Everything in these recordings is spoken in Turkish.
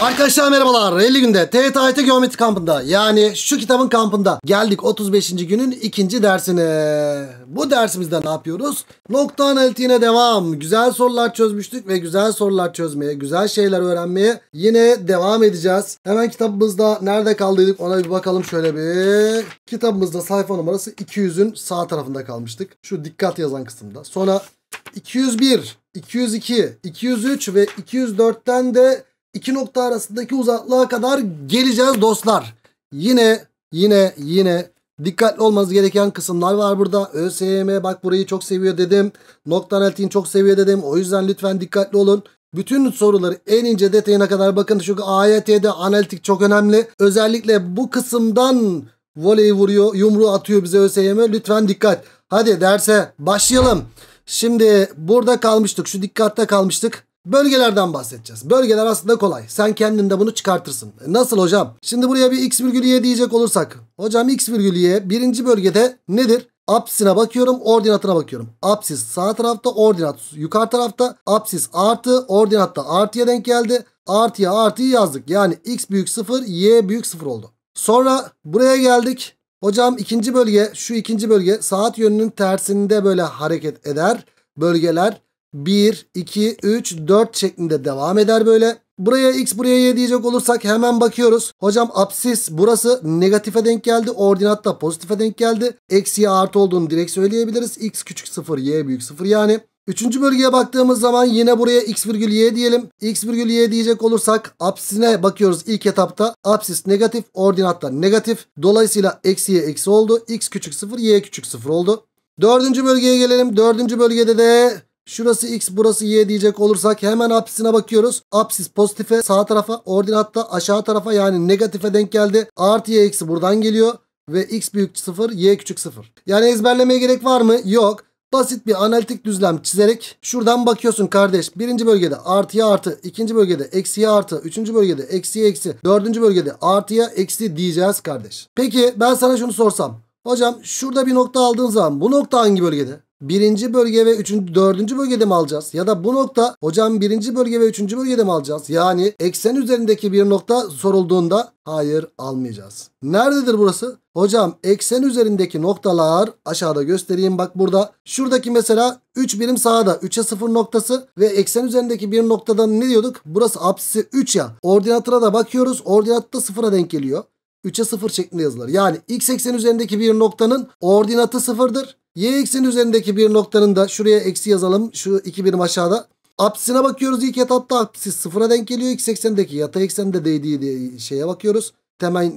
Arkadaşlar merhabalar. 50 günde TYT Geometri kampında yani şu kitabın kampında geldik 35. günün ikinci dersine. Bu dersimizde ne yapıyoruz? Nokta analitiğine devam. Güzel sorular çözmüştük ve güzel sorular çözmeye, güzel şeyler öğrenmeye yine devam edeceğiz. Hemen kitabımızda nerede kaldıydık ona bir bakalım şöyle bir. Kitabımızda sayfa numarası 200'ün sağ tarafında kalmıştık. Şu dikkat yazan kısımda. Sonra 201, 202, 203 ve 204'ten de iki nokta arasındaki uzaklığa kadar geleceğiz dostlar. Yine yine yine dikkatli olmanız gereken kısımlar var burada. ÖSYM bak burayı çok seviyor dedim. Nokta analitiğini çok seviyor dedim. O yüzden lütfen dikkatli olun. Bütün soruları en ince detayına kadar bakın. Çünkü AYT'de analitik çok önemli. Özellikle bu kısımdan voleyi vuruyor, yumruğu atıyor bize ÖSYM. Lütfen dikkat. Hadi derse başlayalım. Şimdi burada kalmıştık. Şu dikkatte kalmıştık. Bölgelerden bahsedeceğiz. Bölgeler aslında kolay. Sen kendinde bunu çıkartırsın. E nasıl hocam? Şimdi buraya bir x virgül y diyecek olursak. Hocam x virgül y birinci bölgede nedir? Apsisine bakıyorum ordinatına bakıyorum. Apsis sağ tarafta ordinat yukarı tarafta. Apsis artı ordinatta artıya denk geldi. Artıya artıyı yazdık. Yani x büyük 0 y büyük 0 oldu. Sonra buraya geldik. Hocam ikinci bölge şu ikinci bölge saat yönünün tersinde böyle hareket eder. Bölgeler 1, 2, 3, 4 şeklinde devam eder böyle. Buraya x buraya y diyecek olursak hemen bakıyoruz. Hocam absis burası negatife denk geldi. Ordinat da pozitife denk geldi. eksi artı olduğunu direkt söyleyebiliriz. x küçük 0 y büyük 0 yani. Üçüncü bölgeye baktığımız zaman yine buraya x virgül y diyelim. x virgül y diyecek olursak apsisine bakıyoruz ilk etapta. Apsis negatif, ordinatta negatif. Dolayısıyla eksiye eksi oldu. x küçük 0, y küçük 0 oldu. Dördüncü bölgeye gelelim. Dördüncü bölgede de Şurası x burası y diyecek olursak hemen apsisine bakıyoruz. Apsis pozitife sağ tarafa ordinatta aşağı tarafa yani negatife denk geldi. Artı y eksi buradan geliyor ve x büyük 0 y küçük 0. Yani ezberlemeye gerek var mı? Yok. Basit bir analitik düzlem çizerek şuradan bakıyorsun kardeş. Birinci bölgede artıya artı, ikinci bölgede eksiye artı, üçüncü bölgede eksiye eksi, dördüncü bölgede artıya eksi diyeceğiz kardeş. Peki ben sana şunu sorsam. Hocam şurada bir nokta aldığın zaman bu nokta hangi bölgede? birinci bölge ve üçüncü, dördüncü bölgede mi alacağız? Ya da bu nokta hocam birinci bölge ve üçüncü bölgede mi alacağız? Yani eksen üzerindeki bir nokta sorulduğunda hayır almayacağız. Nerededir burası? Hocam eksen üzerindeki noktalar aşağıda göstereyim bak burada. Şuradaki mesela 3 birim sağda 3'e 0 noktası ve eksen üzerindeki bir noktadan ne diyorduk? Burası apsisi 3 ya. Ordinatına da bakıyoruz. ordinat da 0'a denk geliyor. 3'e 0 şeklinde yazılır. Yani x eksen üzerindeki bir noktanın ordinatı 0'dır. Y eksen üzerindeki bir noktanın da şuraya eksi yazalım. Şu iki birim aşağıda. Apsisine bakıyoruz. İlk etapta apsis sıfıra denk geliyor. X eksendeki yatay eksende değdiği şeye bakıyoruz. Temel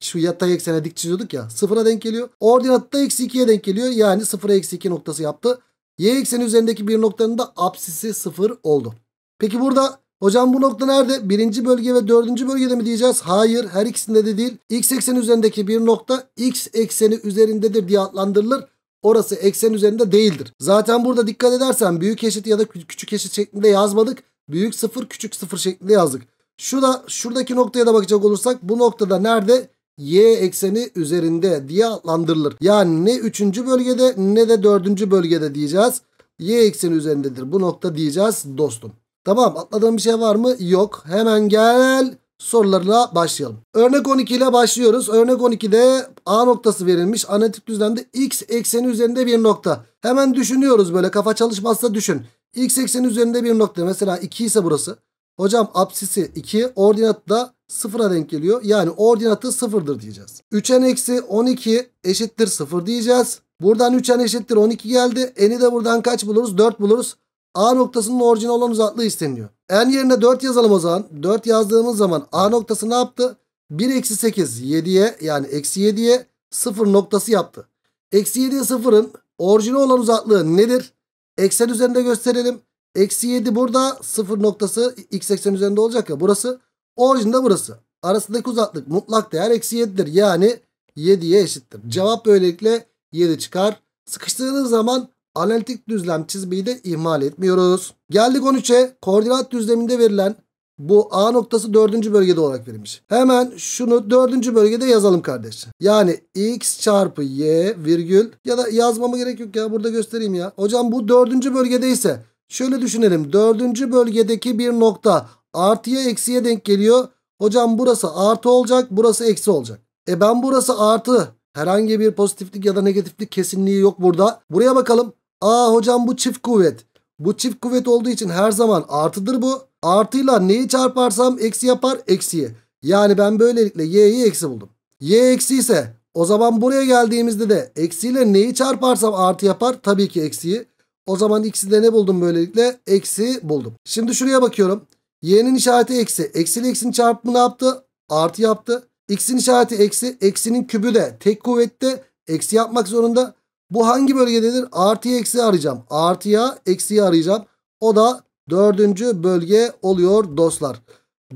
şu yatay eksene dik çiziyorduk ya. Sıfıra denk geliyor. Ordinatta eksi ikiye denk geliyor. Yani sıfıra eksi iki noktası yaptı. Y ekseni üzerindeki bir noktanın da apsisi sıfır oldu. Peki burada hocam bu nokta nerede? Birinci bölge ve dördüncü bölgede mi diyeceğiz? Hayır her ikisinde de değil. X ekseni üzerindeki bir nokta X ekseni üzerindedir diye adlandırılır. Orası eksen üzerinde değildir. Zaten burada dikkat edersen büyük eşit ya da küçük eşit şeklinde yazmadık. Büyük sıfır küçük sıfır şeklinde yazdık. Şurada, şuradaki noktaya da bakacak olursak bu noktada nerede? y ekseni üzerinde diye adlandırılır. Yani ne üçüncü bölgede ne de dördüncü bölgede diyeceğiz. y ekseni üzerindedir bu nokta diyeceğiz dostum. Tamam atladığım bir şey var mı? Yok. Hemen gel sorularına başlayalım. Örnek 12 ile başlıyoruz. Örnek 12'de A noktası verilmiş. Analitik düzlemde x ekseni üzerinde bir nokta. Hemen düşünüyoruz böyle kafa çalışmazsa düşün. x ekseni üzerinde bir nokta. Mesela 2 ise burası. Hocam apsisi 2 ordinatı da 0'a denk geliyor. Yani ordinatı 0'dır diyeceğiz. 3n eksi 12 eşittir 0 diyeceğiz. Buradan 3n eşittir 12 geldi. N'i de buradan kaç buluruz? 4 buluruz. A noktasının orijine olan uzaklığı isteniyor. N yerine 4 yazalım o zaman. 4 yazdığımız zaman A noktası ne yaptı? 1 eksi 8 7'ye yani eksi 7'ye 0 noktası yaptı. Eksi 7'ye 0'ın orijine olan uzaklığı nedir? Eksen üzerinde gösterelim. Eksi 7 burada 0 noktası x eksen üzerinde olacak ya burası. Orijinde burası. Arasındaki uzaklık mutlak değer eksi 7'dir. Yani 7'ye eşittir. Cevap böylelikle 7 çıkar. Sıkıştığınız zaman analitik düzlem çizmeyi de ihmal etmiyoruz. Geldik 13'e koordinat düzleminde verilen bu A noktası 4. bölgede olarak verilmiş. Hemen şunu 4. bölgede yazalım kardeş. Yani x çarpı y virgül ya da yazmama gerek yok ya burada göstereyim ya. Hocam bu 4. bölgede ise şöyle düşünelim. 4. bölgedeki bir nokta artıya eksiye denk geliyor. Hocam burası artı olacak burası eksi olacak. E ben burası artı Herhangi bir pozitiflik ya da negatiflik kesinliği yok burada. Buraya bakalım. Aa hocam bu çift kuvvet. Bu çift kuvvet olduğu için her zaman artıdır bu. Artıyla neyi çarparsam eksi yapar eksiyi. Yani ben böylelikle y'yi eksi buldum. y eksi ise o zaman buraya geldiğimizde de eksiyle neyi çarparsam artı yapar tabii ki eksiyi. O zaman ikisi de ne buldum böylelikle? Eksi buldum. Şimdi şuraya bakıyorum. Y'nin işareti eksi. Eksiyle eksinin çarpımı ne yaptı? Artı yaptı. X'in işareti eksi. Eksinin kübü de tek kuvvette eksi yapmak zorunda. Bu hangi bölgededir? Artıyı eksiği arayacağım. Artıya eksiği arayacağım. O da dördüncü bölge oluyor dostlar.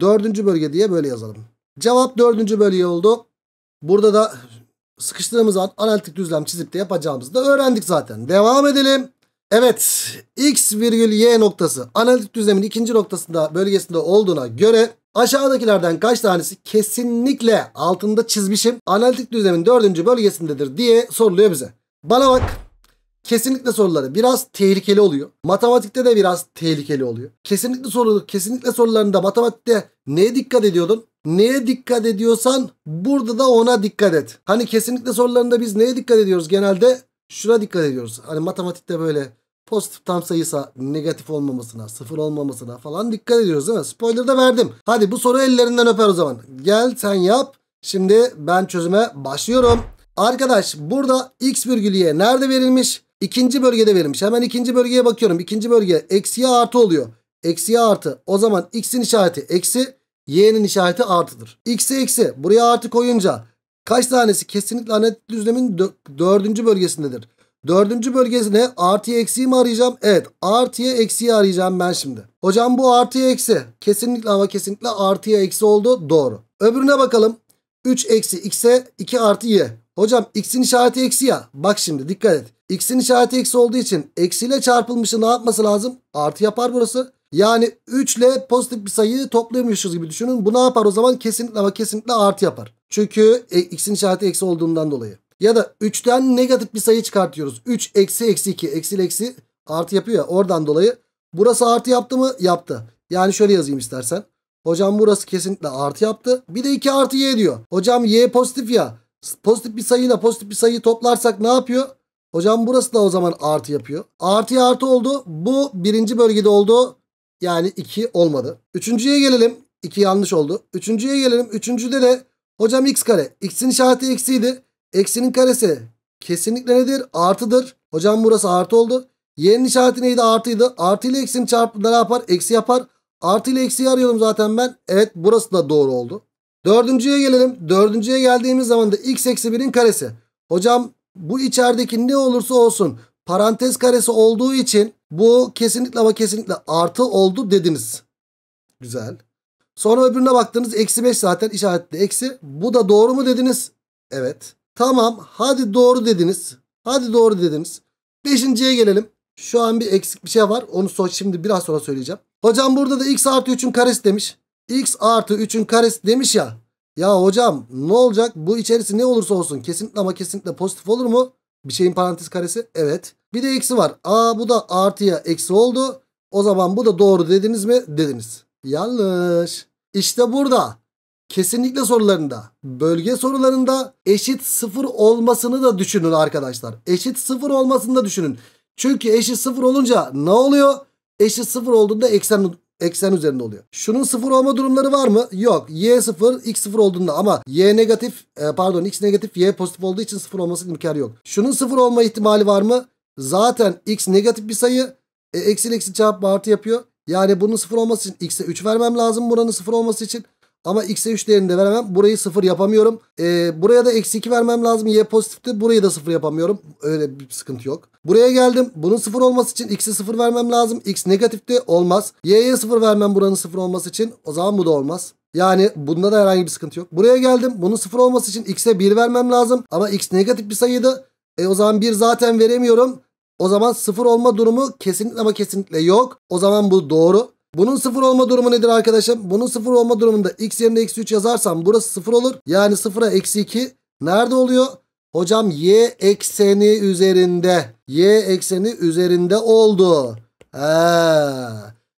Dördüncü bölge diye böyle yazalım. Cevap dördüncü bölge oldu. Burada da sıkıştığımız an analitik düzlem çizip de yapacağımızı da öğrendik zaten. Devam edelim. Evet x virgül y noktası analitik düzlemin ikinci noktasında bölgesinde olduğuna göre aşağıdakilerden kaç tanesi kesinlikle altında çizmişim analitik düzlemin dördüncü bölgesindedir diye soruluyor bize. Bana bak. Kesinlikle soruları biraz tehlikeli oluyor. Matematikte de biraz tehlikeli oluyor. Kesinlikle soruları, kesinlikle sorularında matematikte neye dikkat ediyordun? Neye dikkat ediyorsan burada da ona dikkat et. Hani kesinlikle sorularında biz neye dikkat ediyoruz genelde? Şuna dikkat ediyoruz. Hani matematikte böyle pozitif tam sayısa negatif olmamasına, sıfır olmamasına falan dikkat ediyoruz değil mi? Spoiler da verdim. Hadi bu soru ellerinden öper o zaman. Gel sen yap. Şimdi ben çözüme başlıyorum. Arkadaş burada x virgül y nerede verilmiş? İkinci bölgede verilmiş. Hemen ikinci bölgeye bakıyorum. İkinci bölge eksi eksiye artı oluyor. Eksi Eksiye artı. O zaman x'in işareti eksi y'nin işareti artıdır. x'e eksi. Buraya artı koyunca kaç tanesi kesinlikle anet düzlemin dördüncü bölgesindedir. Dördüncü bölgesine artıya eksiği mi arayacağım? Evet artıya eksiği arayacağım ben şimdi. Hocam bu artıya eksi. Kesinlikle ama kesinlikle artıya eksi oldu. Doğru. Öbürüne bakalım. 3 eksi x'e 2 artı y. Hocam x'in işareti eksi ya. Bak şimdi dikkat et. X'in işareti eksi olduğu için eksiyle çarpılmışı ne yapması lazım? Artı yapar burası. Yani 3 ile pozitif bir sayıyı topluyormuşuz gibi düşünün. Bu ne yapar o zaman? Kesinlikle ama kesinlikle artı yapar. Çünkü e, x'in işareti eksi olduğundan dolayı. Ya da 3'ten negatif bir sayı çıkartıyoruz. 3 eksi eksi 2 eksi eksi artı yapıyor ya oradan dolayı. Burası artı yaptı mı? Yaptı. Yani şöyle yazayım istersen. Hocam burası kesinlikle artı yaptı. Bir de 2 artı y diyor. Hocam y pozitif ya. Pozitif bir sayıyla pozitif bir sayıyı toplarsak ne yapıyor? Hocam burası da o zaman artı yapıyor. Artıya artı oldu. Bu birinci bölgede oldu. Yani 2 olmadı. Üçüncüye gelelim. 2 yanlış oldu. Üçüncüye gelelim. Üçüncüde de hocam x kare. X'in işareti eksiydi. Eksinin karesi kesinlikle nedir? Artıdır. Hocam burası artı oldu. Y'nin işareti neydi? Artıydı. Artı ile eksinin çarpımında ne yapar? Eksi yapar. Artı ile eksiyi arıyorum zaten ben. Evet burası da doğru oldu. Dördüncüye gelelim. Dördüncüye geldiğimiz zaman da x eksi 1'in karesi. Hocam bu içerideki ne olursa olsun parantez karesi olduğu için bu kesinlikle ama kesinlikle artı oldu dediniz. Güzel. Sonra öbürüne baktınız eksi 5 zaten işaretli eksi. Bu da doğru mu dediniz? Evet. Tamam hadi doğru dediniz. Hadi doğru dediniz. Beşinciye gelelim. Şu an bir eksik bir şey var. Onu şimdi biraz sonra söyleyeceğim. Hocam burada da x artı 3'ün karesi demiş x artı 3'ün karesi demiş ya. Ya hocam ne olacak? Bu içerisi ne olursa olsun kesinlikle ama kesinlikle pozitif olur mu? Bir şeyin parantez karesi. Evet. Bir de eksi var. A bu da artıya eksi oldu. O zaman bu da doğru dediniz mi? Dediniz. Yanlış. İşte burada kesinlikle sorularında bölge sorularında eşit sıfır olmasını da düşünün arkadaşlar. Eşit sıfır olmasını da düşünün. Çünkü eşit sıfır olunca ne oluyor? Eşit sıfır olduğunda eksen Eksen üzerinde oluyor. Şunun sıfır olma durumları var mı? Yok. Y sıfır x sıfır olduğunda ama y negatif e, pardon x negatif y pozitif olduğu için sıfır olması imkanı yok. Şunun sıfır olma ihtimali var mı? Zaten x negatif bir sayı. E, eksi eksi çarpma artı yapıyor. Yani bunun sıfır olması için x'e 3 vermem lazım buranın sıfır olması için. Ama x'e 3 değerini de veremem. Burayı 0 yapamıyorum. E, buraya da eksi 2 vermem lazım. Y pozitifti. Burayı da 0 yapamıyorum. Öyle bir sıkıntı yok. Buraya geldim. Bunun 0 olması için x'e 0 vermem lazım. x negatifti. Olmaz. Y'ye 0 vermem buranın 0 olması için. O zaman bu da olmaz. Yani bunda da herhangi bir sıkıntı yok. Buraya geldim. Bunun 0 olması için x'e 1 vermem lazım. Ama x negatif bir sayıydı. E o zaman 1 zaten veremiyorum. O zaman 0 olma durumu kesinlikle ama kesinlikle yok. O zaman bu doğru. Bunun sıfır olma durumu nedir arkadaşım? Bunun sıfır olma durumunda x yerine x 3 yazarsam burası sıfır olur. Yani sıfıra eksi 2 nerede oluyor? Hocam y ekseni üzerinde. Y ekseni üzerinde oldu. Eee.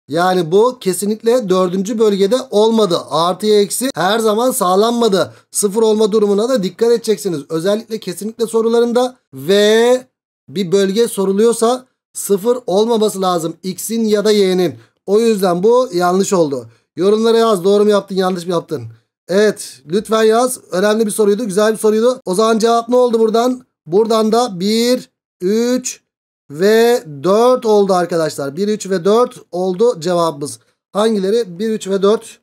Yani bu kesinlikle dördüncü bölgede olmadı. artı eksi her zaman sağlanmadı. Sıfır olma durumuna da dikkat edeceksiniz. Özellikle kesinlikle sorularında ve bir bölge soruluyorsa sıfır olmaması lazım. X'in ya da Y'nin. O yüzden bu yanlış oldu. Yorumlara yaz doğru mu yaptın yanlış mı yaptın? Evet lütfen yaz. Önemli bir soruydu güzel bir soruydu. O zaman cevap ne oldu buradan? Buradan da 1, 3 ve 4 oldu arkadaşlar. 1, 3 ve 4 oldu cevabımız. Hangileri? 1, 3 ve 4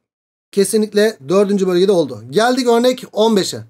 kesinlikle 4. bölgede oldu. Geldik örnek 15'e.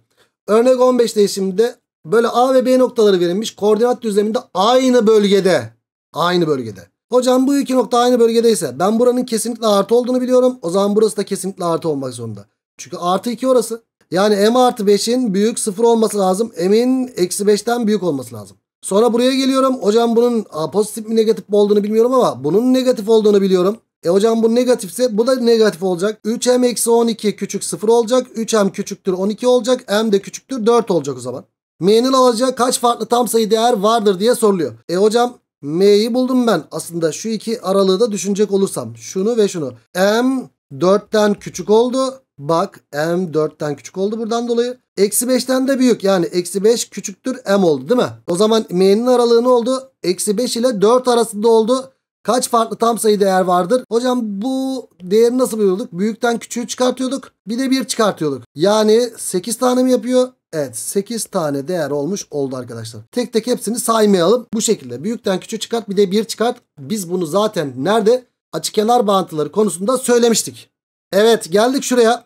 Örnek 15'te şimdi böyle A ve B noktaları verilmiş. Koordinat düzleminde aynı bölgede. Aynı bölgede. Hocam bu iki nokta aynı bölgedeyse ben buranın kesinlikle artı olduğunu biliyorum. O zaman burası da kesinlikle artı olmak zorunda. Çünkü artı 2 orası. Yani m artı 5'in büyük 0 olması lazım. m'in eksi 5'ten büyük olması lazım. Sonra buraya geliyorum. Hocam bunun pozitif mi negatif mi olduğunu bilmiyorum ama bunun negatif olduğunu biliyorum. E hocam bu negatifse bu da negatif olacak. 3m eksi 12 küçük 0 olacak. 3m küçüktür 12 olacak. m de küçüktür 4 olacak o zaman. M'nin alacağı kaç farklı tam sayı değer vardır diye soruluyor. E hocam M'yi buldum ben. Aslında şu iki aralığı da düşünecek olursam. Şunu ve şunu. M 4'ten küçük oldu. Bak M 4'ten küçük oldu buradan dolayı. Eksi 5'ten de büyük. Yani eksi 5 küçüktür M oldu değil mi? O zaman M'nin aralığı ne oldu? Eksi 5 ile 4 arasında oldu. Kaç farklı tam sayı değer vardır? Hocam bu değeri nasıl buluyorduk? Büyükten küçüğü çıkartıyorduk. Bir de bir çıkartıyorduk. Yani 8 tane mi yapıyor? Evet 8 tane değer olmuş oldu arkadaşlar. Tek tek hepsini saymayalım. Bu şekilde büyükten küçüğü çıkart bir de bir çıkart. Biz bunu zaten nerede? Açı kenar bağıntıları konusunda söylemiştik. Evet geldik şuraya.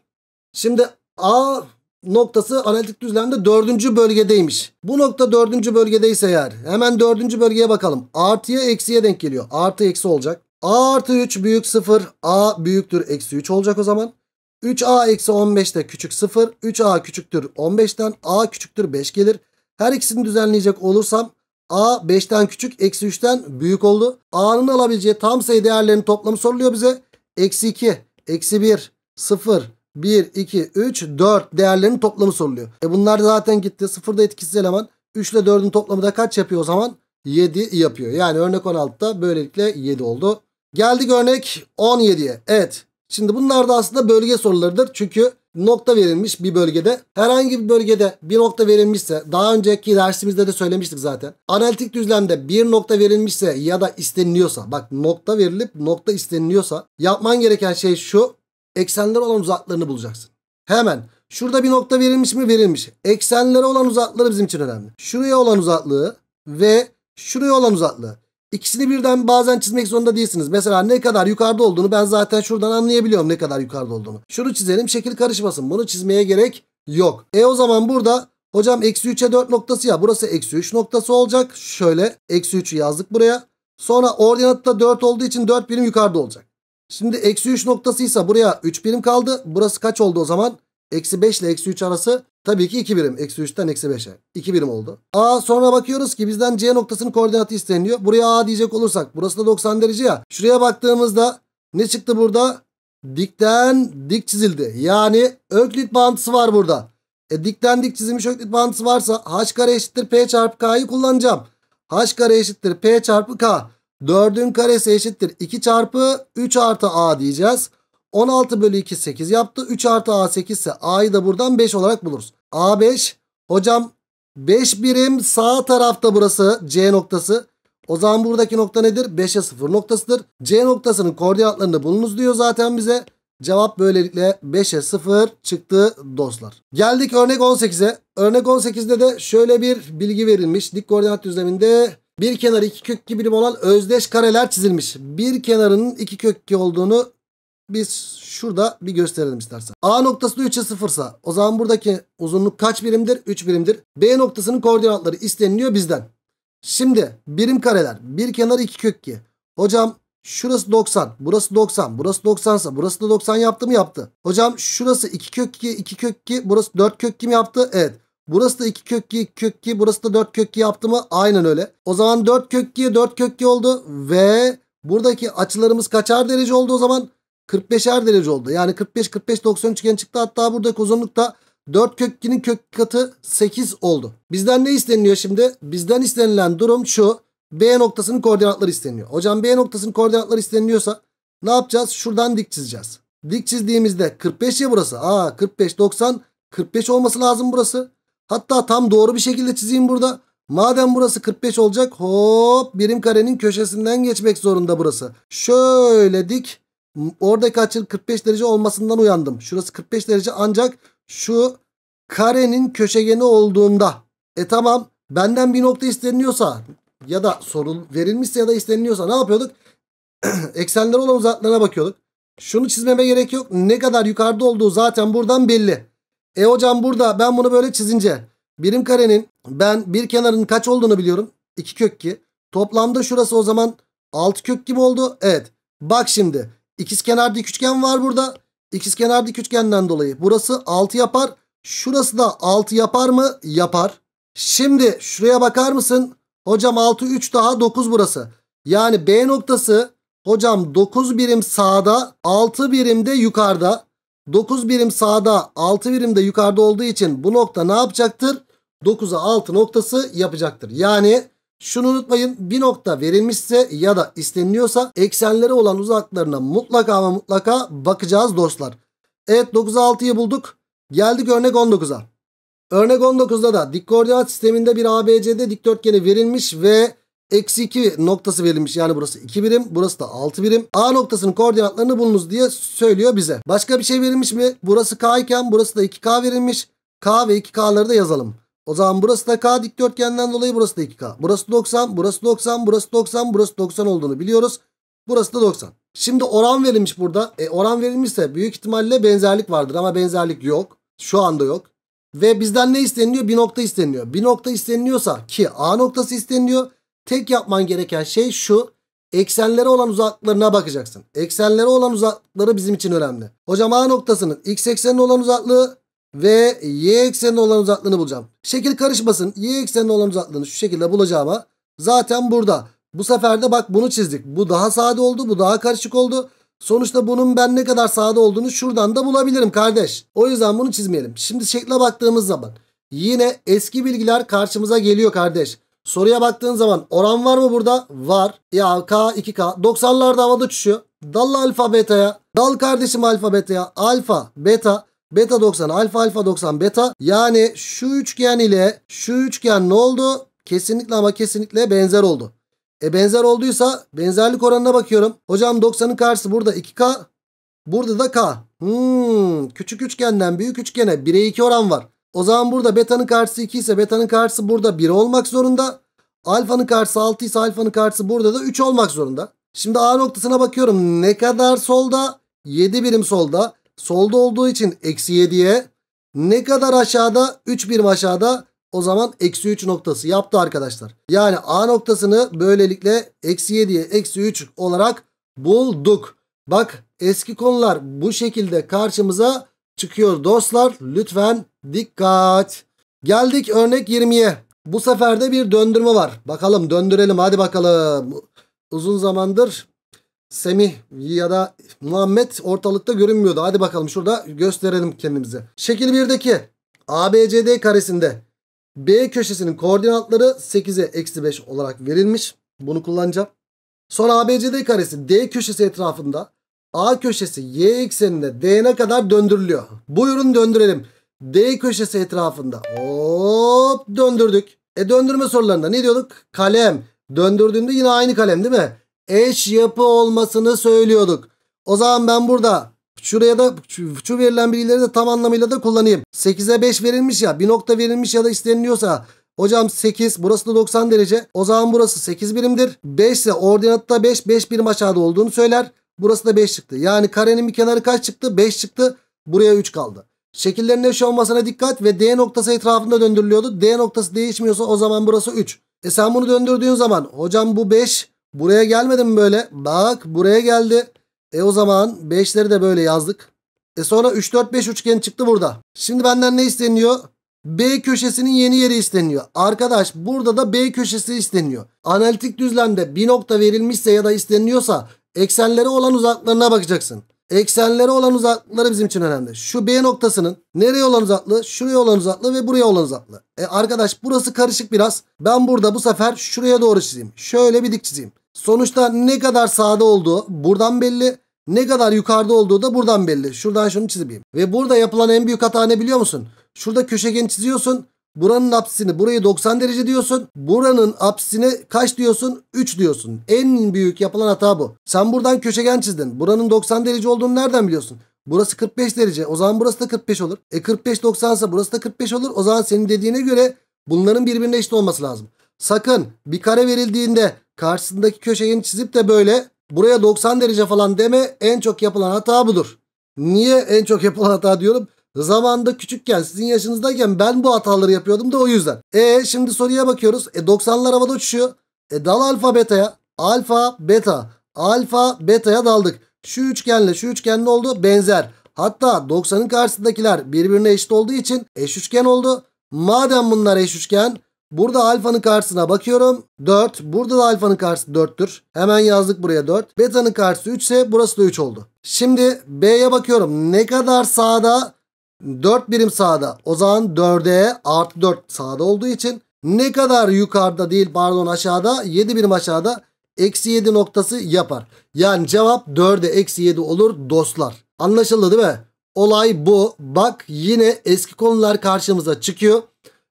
Şimdi A noktası analitik düzlemde dördüncü bölgedeymiş. Bu nokta dördüncü bölgedeyse eğer hemen dördüncü bölgeye bakalım. Artıya eksiye denk geliyor. Artı eksi olacak. A artı 3 büyük 0. A büyüktür eksi 3 olacak o zaman. 3A eksi 15 de küçük 0. 3A küçüktür 15'ten. A küçüktür 5 gelir. Her ikisini düzenleyecek olursam A 5'ten küçük eksi 3'ten büyük oldu. A'nın alabileceği tam sayı değerlerin toplamı soruluyor bize. Eksi 2, eksi 1, 0, 1, 2, 3, 4 değerlerinin toplamı soruluyor. E bunlar zaten gitti. Sıfırda etkisiz eleman. 3 ile 4'ün toplamı da kaç yapıyor o zaman? 7 yapıyor. Yani örnek 16'da böylelikle 7 oldu. Geldik örnek 17'ye. Evet. Şimdi bunlar da aslında bölge sorularıdır. Çünkü nokta verilmiş bir bölgede. Herhangi bir bölgede bir nokta verilmişse daha önceki dersimizde de söylemiştik zaten. Analitik düzlemde bir nokta verilmişse ya da isteniliyorsa bak nokta verilip nokta isteniliyorsa yapman gereken şey şu eksenler olan uzaklarını bulacaksın. Hemen şurada bir nokta verilmiş mi verilmiş. Eksenlere olan uzaklığı bizim için önemli. Şuraya olan uzaklığı ve şuraya olan uzaklığı. İkisini birden bazen çizmek zorunda değilsiniz. Mesela ne kadar yukarıda olduğunu ben zaten şuradan anlayabiliyorum ne kadar yukarıda olduğunu. Şunu çizelim şekil karışmasın. Bunu çizmeye gerek yok. E o zaman burada hocam eksi 3'e 4 noktası ya. Burası eksi 3 noktası olacak. Şöyle eksi 3'ü yazdık buraya. Sonra ordinatta 4 olduğu için 4 birim yukarıda olacak. Şimdi eksi 3 noktasıysa buraya 3 birim kaldı. Burası kaç oldu o zaman? Eksi 5 ile eksi 3 arası tabii ki 2 birim. Eksi 3'ten eksi 5'e. 2 birim oldu. A sonra bakıyoruz ki bizden C noktasının koordinatı isteniyor. Buraya A diyecek olursak burası da 90 derece ya. Şuraya baktığımızda ne çıktı burada? Dikten dik çizildi. Yani öklit bağıntısı var burada. E dikten dik çizilmiş öklit bağıntısı varsa h kare eşittir p çarpı k'yı kullanacağım. h kare eşittir p çarpı k. 4'ün karesi eşittir 2 çarpı 3 artı a diyeceğiz. 16 bölü 2 8 yaptı. 3 artı a 8 ise a'yı da buradan 5 olarak buluruz. a 5 hocam 5 birim sağ tarafta burası c noktası. O zaman buradaki nokta nedir? 5'e 0 noktasıdır. C noktasının koordinatlarını bulunuz diyor zaten bize. Cevap böylelikle 5'e 0 çıktı dostlar. Geldik örnek 18'e. Örnek 18'de de şöyle bir bilgi verilmiş. Dik koordinat düzleminde bir kenarı iki kökü birim olan özdeş kareler çizilmiş. Bir kenarının iki kök gibi olduğunu biz şurada bir gösterelim istersen. A noktası da 3'e 0 sa o zaman buradaki uzunluk kaç birimdir? 3 birimdir. B noktasının koordinatları isteniliyor bizden. Şimdi birim kareler. Bir kenar iki kök 2. Hocam şurası 90, burası 90, burası 90 sa burası da 90 yaptı mı yaptı. Hocam şurası 2 kök 2, 2 kök 2, burası 4 kök 2 mi yaptı? Evet. Burası da 2 kök 2 kök 2 burası da 4 kök 2 yaptı mı? Aynen öyle. O zaman 4 kök 2 4 kök 2 oldu ve buradaki açılarımız kaçar derece oldu o zaman? 45'er derece oldu. Yani 45 45 90 üçgen çıktı. Hatta buradaki uzunluk da 4 kök 2'nin kök katı 8 oldu. Bizden ne isteniliyor şimdi? Bizden istenilen durum şu. B noktasının koordinatları isteniyor. Hocam B noktasının koordinatları isteniliyorsa ne yapacağız? Şuradan dik çizeceğiz. Dik çizdiğimizde 45 ya burası. Aa 45 90 45 olması lazım burası. Hatta tam doğru bir şekilde çizeyim burada. Madem burası 45 olacak hop birim karenin köşesinden geçmek zorunda burası. Şöyle dik. Oradaki açı 45 derece olmasından uyandım. Şurası 45 derece ancak şu karenin köşegeni olduğunda. E tamam benden bir nokta isteniliyorsa ya da sorul verilmişse ya da isteniliyorsa ne yapıyorduk? Eksenler olan uzaklarına bakıyorduk. Şunu çizmeme gerek yok. Ne kadar yukarıda olduğu zaten buradan belli. E hocam burada ben bunu böyle çizince birim karenin ben bir kenarın kaç olduğunu biliyorum. 2 kök 2. Toplamda şurası o zaman 6 kök gibi oldu. Evet. Bak şimdi ikizkenar dik üçgen var burada. İkizkenar dik üçgenden dolayı burası 6 yapar. Şurası da 6 yapar mı? Yapar. Şimdi şuraya bakar mısın? Hocam 6 3 daha 9 burası. Yani B noktası hocam 9 birim sağda 6 birim de yukarıda. 9 birim sağda 6 birim de yukarıda olduğu için bu nokta ne yapacaktır? 9'a 6 noktası yapacaktır. Yani şunu unutmayın bir nokta verilmişse ya da isteniliyorsa eksenlere olan uzaklarına mutlaka ama mutlaka bakacağız dostlar. Evet 9'a 6'yı bulduk. Geldik örnek 19'a. Örnek 19'da da dik koordinat sisteminde bir ABC'de dikdörtgeni verilmiş ve Eksi 2 noktası verilmiş yani burası 2 birim burası da 6 birim. A noktasının koordinatlarını bulunuz diye söylüyor bize. Başka bir şey verilmiş mi? Burası K iken burası da 2K verilmiş. K ve 2K'ları da yazalım. O zaman burası da K dikdörtgenden dolayı burası da 2K. Burası 90, burası 90, burası 90, burası 90 olduğunu biliyoruz. Burası da 90. Şimdi oran verilmiş burada. E, oran verilmişse büyük ihtimalle benzerlik vardır ama benzerlik yok. Şu anda yok. Ve bizden ne isteniliyor? Bir nokta isteniliyor. Bir nokta isteniliyorsa ki A noktası isteniliyor. Tek yapman gereken şey şu. Eksenlere olan uzaklıklarına bakacaksın. Eksenlere olan uzaklıkları bizim için önemli. Hocam A noktasının x eksenine olan uzaklığı ve y eksenine olan uzaklığını bulacağım. Şekil karışmasın. Y eksenine olan uzaklığını şu şekilde bulacağıma zaten burada. Bu sefer de bak bunu çizdik. Bu daha sade oldu. Bu daha karışık oldu. Sonuçta bunun ben ne kadar sade olduğunu şuradan da bulabilirim kardeş. O yüzden bunu çizmeyelim. Şimdi şekle baktığımız zaman yine eski bilgiler karşımıza geliyor kardeş. Soruya baktığın zaman oran var mı burada? Var. Ya K 2K 90'larda havada uçuşuyor. Dal alfa beta'ya. Dal kardeşim alfa beta'ya. Alfa beta. Beta 90 alfa alfa 90 beta. Yani şu üçgen ile şu üçgen ne oldu? Kesinlikle ama kesinlikle benzer oldu. E benzer olduysa benzerlik oranına bakıyorum. Hocam 90'ın karşısı burada 2K. Burada da K. Hmm, küçük üçgenden büyük üçgene 1'e 2 oran var. O zaman burada beta'nın karşısı 2 ise beta'nın karşısı burada 1 olmak zorunda. Alfanın karşısı 6 ise alfanın karşısı burada da 3 olmak zorunda. Şimdi A noktasına bakıyorum. Ne kadar solda? 7 birim solda. Solda olduğu için eksi 7'ye. Ne kadar aşağıda? 3 birim aşağıda. O zaman eksi 3 noktası yaptı arkadaşlar. Yani A noktasını böylelikle eksi 7'ye eksi 3 olarak bulduk. Bak eski konular bu şekilde karşımıza çıkıyor dostlar. Lütfen Dikkat. Geldik örnek 20'ye. Bu sefer de bir döndürme var. Bakalım döndürelim hadi bakalım. Uzun zamandır Semih ya da Muhammed ortalıkta görünmüyordu. Hadi bakalım şurada gösterelim kendimize. Şekil 1'deki ABCD karesinde B köşesinin koordinatları 8'e eksi 5 olarak verilmiş. Bunu kullanacağım. Sonra ABCD karesi D köşesi etrafında A köşesi Y ekseninde D'ne kadar döndürülüyor. Buyurun döndürelim. D köşesi etrafında hop döndürdük. E döndürme sorularında ne diyorduk? Kalem. Döndürdüğünde yine aynı kalem değil mi? Eş yapı olmasını söylüyorduk. O zaman ben burada şuraya da şu verilen bilgileri de tam anlamıyla da kullanayım. 8'e 5 verilmiş ya bir nokta verilmiş ya da isteniliyorsa Hocam 8 burası da 90 derece. O zaman burası 8 birimdir. 5 ise ordinatta 5 5 birim aşağıda olduğunu söyler. Burası da 5 çıktı. Yani karenin bir kenarı kaç çıktı? 5 çıktı. Buraya 3 kaldı. Şekillerin eş olmasına dikkat ve D noktası etrafında döndürülüyordu. D noktası değişmiyorsa o zaman burası 3. E sen bunu döndürdüğün zaman hocam bu 5 buraya gelmedi mi böyle? Bak buraya geldi. E o zaman 5'leri de böyle yazdık. E sonra 3 4 5 üçgen çıktı burada. Şimdi benden ne isteniyor? B köşesinin yeni yeri isteniyor. Arkadaş burada da B köşesi isteniyor. Analitik düzlemde bir nokta verilmişse ya da isteniyorsa eksenleri olan uzaklarına bakacaksın. Eksenlere olan uzaklıkları bizim için önemli. Şu B noktasının nereye olan uzaklığı? Şuraya olan uzaklığı ve buraya olan uzaklığı. E arkadaş burası karışık biraz. Ben burada bu sefer şuraya doğru çizeyim. Şöyle bir dik çizeyim. Sonuçta ne kadar sağda olduğu buradan belli. Ne kadar yukarıda olduğu da buradan belli. Şuradan şunu çizeyim. Ve burada yapılan en büyük hata ne biliyor musun? Şurada köşegen çiziyorsun. Buranın apsisini burayı 90 derece diyorsun. Buranın apsisini kaç diyorsun? 3 diyorsun. En büyük yapılan hata bu. Sen buradan köşegen çizdin. Buranın 90 derece olduğunu nereden biliyorsun? Burası 45 derece. O zaman burası da 45 olur. E 45 90 ise burası da 45 olur. O zaman senin dediğine göre bunların birbirine eşit olması lazım. Sakın bir kare verildiğinde karşısındaki köşegeni çizip de böyle buraya 90 derece falan deme. En çok yapılan hata budur. Niye en çok yapılan hata diyorum? Zamanda küçükken sizin yaşınızdayken ben bu hataları yapıyordum da o yüzden. E şimdi soruya bakıyoruz. E 90'lar havada uçuşuyor. E dal alfa beta'ya. Alfa beta. Alfa beta'ya daldık. Şu üçgenle şu üçgenle oldu benzer. Hatta 90'ın karşısındakiler birbirine eşit olduğu için eş üçgen oldu. Madem bunlar eş üçgen Burada alfanın karşısına bakıyorum. 4. Burada da alfanın karşısı 4'tür. Hemen yazdık buraya 4. Beta'nın karşısı 3 ise burası da 3 oldu. Şimdi B'ye bakıyorum. Ne kadar sağda 4 birim sağda. O zaman 4'e artı 4 sağda olduğu için ne kadar yukarıda değil pardon aşağıda 7 birim aşağıda eksi 7 noktası yapar. Yani cevap 4'e eksi 7 olur dostlar. Anlaşıldı değil mi? Olay bu. Bak yine eski konular karşımıza çıkıyor.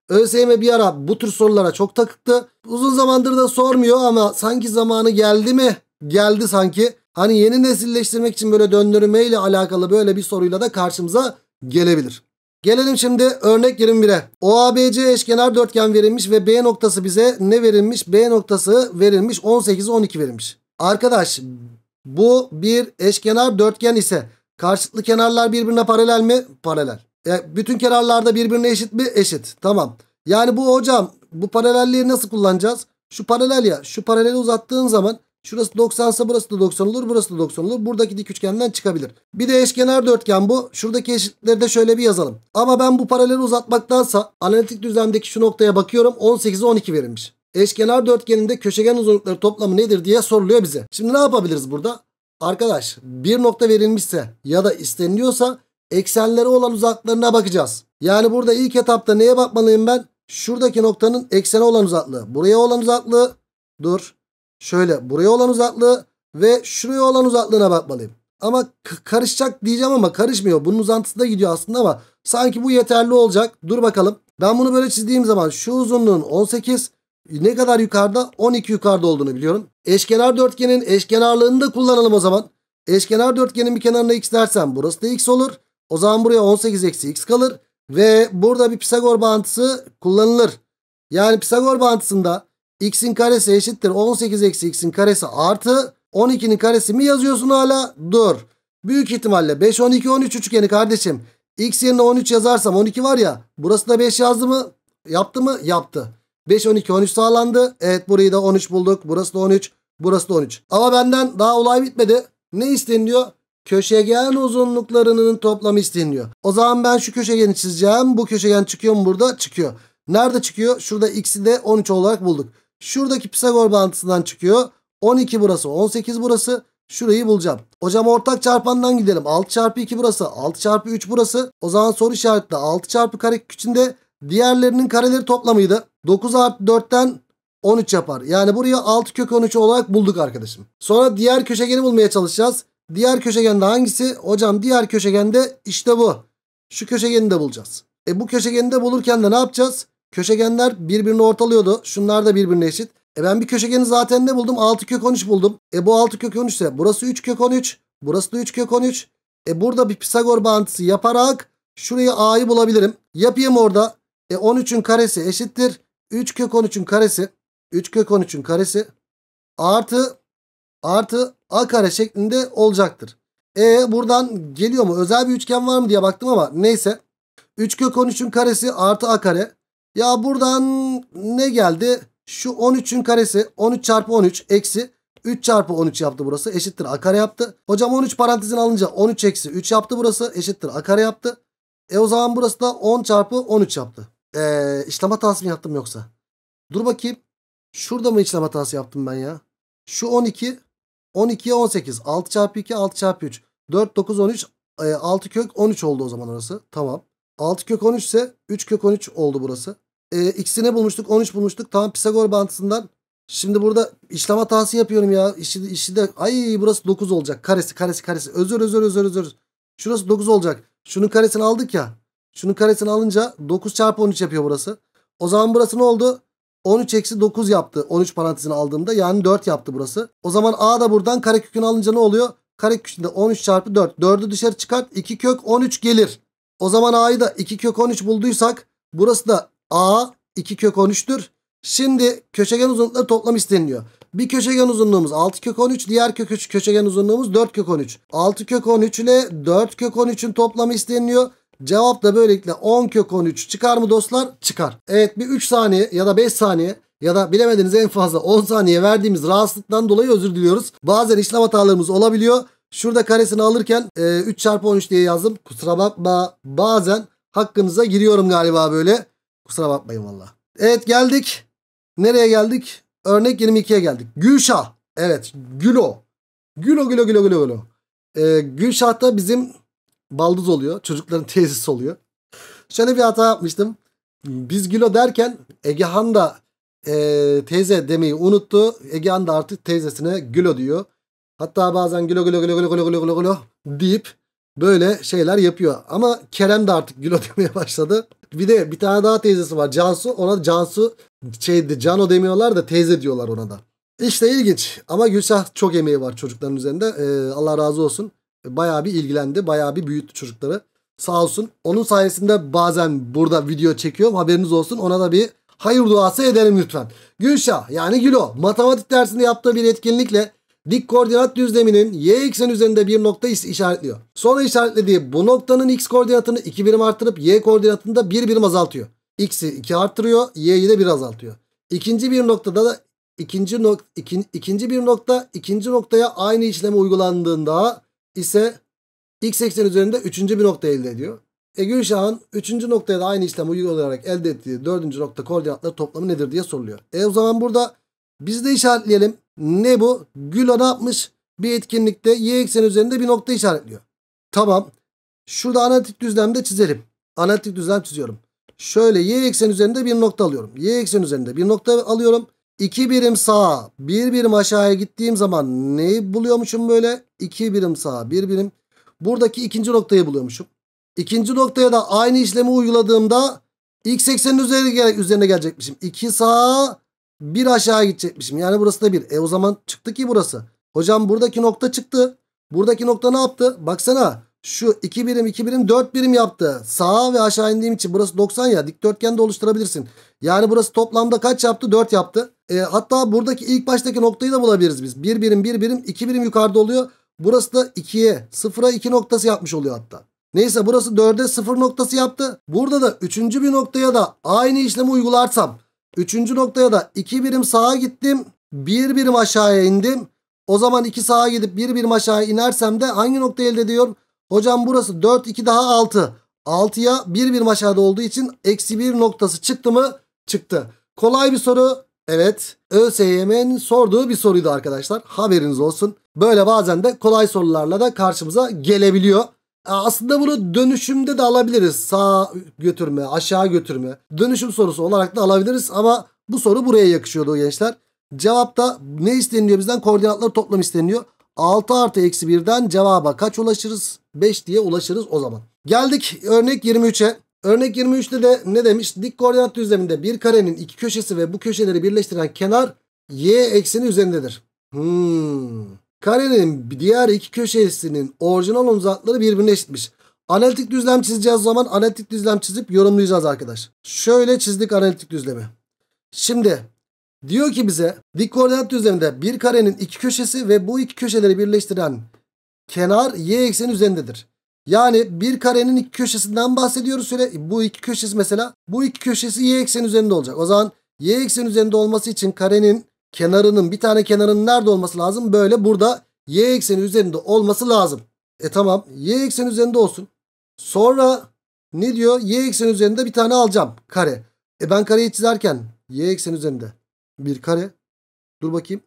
ÖSYM bir ara bu tür sorulara çok takıktı. Uzun zamandır da sormuyor ama sanki zamanı geldi mi? Geldi sanki. Hani yeni nesilleştirmek için böyle döndürmeyle alakalı böyle bir soruyla da karşımıza gelebilir. Gelelim şimdi örnek 21'e. OABC eşkenar dörtgen verilmiş ve B noktası bize ne verilmiş? B noktası verilmiş 18'e 12 verilmiş. Arkadaş bu bir eşkenar dörtgen ise karşılıklı kenarlar birbirine paralel mi? Paralel. E, bütün kenarlarda birbirine eşit mi? Eşit. Tamam. Yani bu hocam bu paralelliği nasıl kullanacağız? Şu paralel ya şu paraleli uzattığın zaman Şurası 90 ise burası da 90 olur. Burası da 90 olur. Buradaki dik üçgenden çıkabilir. Bir de eşkenar dörtgen bu. Şuradaki eşitleri de şöyle bir yazalım. Ama ben bu paraleli uzatmaktansa analitik düzlemdeki şu noktaya bakıyorum. 18'e 12 verilmiş. Eşkenar dörtgeninde köşegen uzunlukları toplamı nedir diye soruluyor bize. Şimdi ne yapabiliriz burada? Arkadaş bir nokta verilmişse ya da isteniliyorsa eksenlere olan uzaklarına bakacağız. Yani burada ilk etapta neye bakmalıyım ben? Şuradaki noktanın eksene olan uzaklığı. Buraya olan uzaklığı. Dur. Şöyle buraya olan uzaklığı ve şuraya olan uzaklığına bakmalıyım. Ama karışacak diyeceğim ama karışmıyor. Bunun uzantısında gidiyor aslında ama sanki bu yeterli olacak. Dur bakalım. Ben bunu böyle çizdiğim zaman şu uzunluğun 18 ne kadar yukarıda? 12 yukarıda olduğunu biliyorum. Eşkenar dörtgenin eşkenarlığını da kullanalım o zaman. Eşkenar dörtgenin bir kenarına x dersem burası da x olur. O zaman buraya 18 eksi x kalır. Ve burada bir Pisagor bağıntısı kullanılır. Yani Pisagor bağıntısında x'in karesi eşittir 18 eksi x'in karesi artı 12'nin karesi mi yazıyorsun hala? Dur. Büyük ihtimalle 5 12 13 üçgeni kardeşim. X yerine 13 yazarsam 12 var ya. Burası da 5 yazdı mı? Yaptı mı? Yaptı. 5 12 13 sağlandı. Evet burayı da 13 bulduk. Burası da 13. Burası da 13. Ama benden daha olay bitmedi. Ne isteniyor Köşegen uzunluklarının toplamı isteniyor O zaman ben şu köşegeni çizeceğim. Bu köşegen çıkıyor mu burada? Çıkıyor. Nerede çıkıyor? Şurada x'i de 13 olarak bulduk. Şuradaki Pisagor bağıntısından çıkıyor. 12 burası 18 burası. Şurayı bulacağım. Hocam ortak çarpandan gidelim. 6 çarpı 2 burası. 6 çarpı 3 burası. O zaman soru işaretli 6 çarpı kare içinde diğerlerinin kareleri toplamıydı. 9 artı 4'ten 13 yapar. Yani buraya 6 kök 13 olarak bulduk arkadaşım. Sonra diğer köşegeni bulmaya çalışacağız. Diğer köşegende hangisi? Hocam diğer köşegende işte bu. Şu köşegeni de bulacağız. E bu köşegeni de bulurken de ne yapacağız? Köşegenler birbirini ortalıyordu. Şunlar da birbirine eşit. E ben bir köşegeni zaten ne buldum? 6 kök 13 buldum. E bu 6 kök 13 ise burası 3 kök 13. Burası da 3 kök 13. E burada bir Pisagor bağıntısı yaparak şuraya a'yı bulabilirim. Yapayım orada. E 13'ün karesi eşittir. 3 kök 13'ün karesi. 3 kök 13'ün karesi. Artı artı a kare şeklinde olacaktır. E buradan geliyor mu? Özel bir üçgen var mı diye baktım ama neyse. 3 kök 13'ün karesi artı a kare. Ya buradan ne geldi? Şu 13'ün karesi 13 çarpı 13 eksi 3 çarpı 13 yaptı burası eşittir a kare yaptı. Hocam 13 parantezin alınca 13 eksi 3 yaptı burası eşittir a kare yaptı. E o zaman burası da 10 çarpı 13 yaptı. Ee, işlem hatası mı yaptım yoksa? Dur bakayım. Şurada mı işlem hatası yaptım ben ya? Şu 12. 12'ye 18. 6 çarpı 2 6 çarpı 3. 4 9 13. 6 kök 13 oldu o zaman orası. Tamam. 6 kök 13 ise 3 kök 13 oldu burası. E, ee, x'i bulmuştuk? 13 bulmuştuk. Tamam Pisagor bantısından. Şimdi burada işlem hatası yapıyorum ya. işi işi de ay burası 9 olacak. Karesi karesi karesi. Özür özür özür özür. Şurası 9 olacak. Şunun karesini aldık ya. Şunun karesini alınca 9 çarpı 13 yapıyor burası. O zaman burası ne oldu? 13 eksi 9 yaptı. 13 parantezini aldığımda yani 4 yaptı burası. O zaman A da buradan karekökünü alınca ne oluyor? Kare Karekökünde 13 çarpı 4. 4'ü dışarı çıkart. 2 kök 13 gelir. O zaman A'yı da 2 kök 13 bulduysak burası da A 2 kök 13'tür. Şimdi köşegen uzunlukları toplam isteniliyor. Bir köşegen uzunluğumuz 6 kök 13. Diğer kök köşegen uzunluğumuz 4 kök 13. 6 kök 13 ile 4 kök 13'ün toplamı isteniliyor. Cevap da böylelikle 10 kök 13 çıkar mı dostlar? Çıkar. Evet bir 3 saniye ya da 5 saniye ya da bilemediniz en fazla 10 saniye verdiğimiz rahatsızlıktan dolayı özür diliyoruz. Bazen işlem hatalarımız olabiliyor. Şurada karesini alırken e, 3 çarpı 13 diye yazdım. Kusura bakma bazen hakkınıza giriyorum galiba böyle. Kusura bakmayın valla. Evet geldik. Nereye geldik? Örnek 22'ye geldik. Gülşah. Evet Gülo. Gülo Gülo Gülo Gülo Gülo. Ee, Gülşah da bizim baldız oluyor. Çocukların teyzesi oluyor. Şöyle bir hata yapmıştım. Biz Gülo derken Egehan da e, teyze demeyi unuttu. Egehan da artık teyzesine Gülo diyor. Hatta bazen Gülo Gülo Gülo Gülo Gülo Gülo Gülo deyip Böyle şeyler yapıyor. Ama Kerem de artık gül demeye başladı. Bir de bir tane daha teyzesi var Cansu. Ona Cansu şeydi Cano demiyorlar da teyze diyorlar ona da. İşte ilginç ama Gülşah çok emeği var çocukların üzerinde. Ee, Allah razı olsun. Bayağı bir ilgilendi. Bayağı bir büyüttü çocukları. Sağ olsun. Onun sayesinde bazen burada video çekiyorum. Haberiniz olsun. Ona da bir hayır duası edelim lütfen. Gülşah yani Gülo matematik dersinde yaptığı bir etkinlikle Dik koordinat düzleminin y eksen üzerinde bir nokta işaretliyor. Sonra işaretlediği bu noktanın x koordinatını 2 birim arttırıp y koordinatını da 1 birim azaltıyor. X'i 2 arttırıyor, y'yi de 1 azaltıyor. İkinci bir noktada da ikinci, nok ikin, ikinci bir nokta ikinci noktaya aynı işlemi uygulandığında ise x eksen üzerinde üçüncü bir nokta elde ediyor. E Gülşah'ın üçüncü noktaya da aynı işlemi uygulayarak elde ettiği dördüncü nokta koordinatları toplamı nedir diye soruluyor. E o zaman burada biz de işaretleyelim. Ne bu? Güla ne yapmış? Bir etkinlikte y ekseni üzerinde bir nokta işaretliyor. Tamam. Şurada analitik düzlemde çizelim. Analitik düzlem çiziyorum. Şöyle y ekseni üzerinde bir nokta alıyorum. Y ekseni üzerinde bir nokta alıyorum. 2 birim sağa 1 bir birim aşağıya gittiğim zaman neyi buluyormuşum böyle? 2 birim sağa 1 bir birim. Buradaki ikinci noktayı buluyormuşum. İkinci noktaya da aynı işlemi uyguladığımda x ekseni üzerine, gelecekmişim. 2 sağa bir aşağı gidecekmişim. Yani burası da bir. E o zaman çıktı ki burası. Hocam buradaki nokta çıktı. Buradaki nokta ne yaptı? Baksana şu 2 birim 2 birim 4 birim yaptı. Sağa ve aşağı indiğim için burası 90 ya dikdörtgen de oluşturabilirsin. Yani burası toplamda kaç yaptı? 4 yaptı. E, hatta buradaki ilk baştaki noktayı da bulabiliriz biz. 1 birim 1 birim 2 birim yukarıda oluyor. Burası da 2'ye 0'a 2 noktası yapmış oluyor hatta. Neyse burası 4'e 0 noktası yaptı. Burada da 3. bir noktaya da aynı işlemi uygularsam Üçüncü noktaya da 2 birim sağa gittim. 1 bir birim aşağıya indim. O zaman 2 sağa gidip 1 bir birim aşağıya inersem de hangi nokta elde ediyorum? Hocam burası 4 2 daha 6. 6'ya 1 bir birim aşağıda olduğu için eksi 1 noktası çıktı mı? Çıktı. Kolay bir soru. Evet ÖSYM'nin sorduğu bir soruydu arkadaşlar. Haberiniz olsun. Böyle bazen de kolay sorularla da karşımıza gelebiliyor. Aslında bunu dönüşümde de alabiliriz. Sağ götürme, aşağı götürme. Dönüşüm sorusu olarak da alabiliriz ama bu soru buraya yakışıyordu gençler. Cevapta ne isteniliyor bizden? Koordinatları toplam isteniliyor. 6 artı eksi 1'den cevaba kaç ulaşırız? 5 diye ulaşırız o zaman. Geldik örnek 23'e. Örnek 23'te de ne demiş? Dik koordinat düzleminde bir karenin iki köşesi ve bu köşeleri birleştiren kenar y ekseni üzerindedir. Hmm. Karenin diğer iki köşesinin orijinal uzakları birbirine eşitmiş. Analitik düzlem çizeceğiz zaman analitik düzlem çizip yorumlayacağız arkadaş. Şöyle çizdik analitik düzlemi. Şimdi diyor ki bize dik koordinat düzleminde bir karenin iki köşesi ve bu iki köşeleri birleştiren kenar y ekseni üzerindedir. Yani bir karenin iki köşesinden bahsediyoruz. Şöyle bu iki köşesi mesela bu iki köşesi y ekseni üzerinde olacak. O zaman y ekseni üzerinde olması için karenin kenarının bir tane kenarının nerede olması lazım? Böyle burada y ekseni üzerinde olması lazım. E tamam y ekseni üzerinde olsun. Sonra ne diyor? Y ekseni üzerinde bir tane alacağım kare. E ben kareyi çizerken y ekseni üzerinde bir kare. Dur bakayım.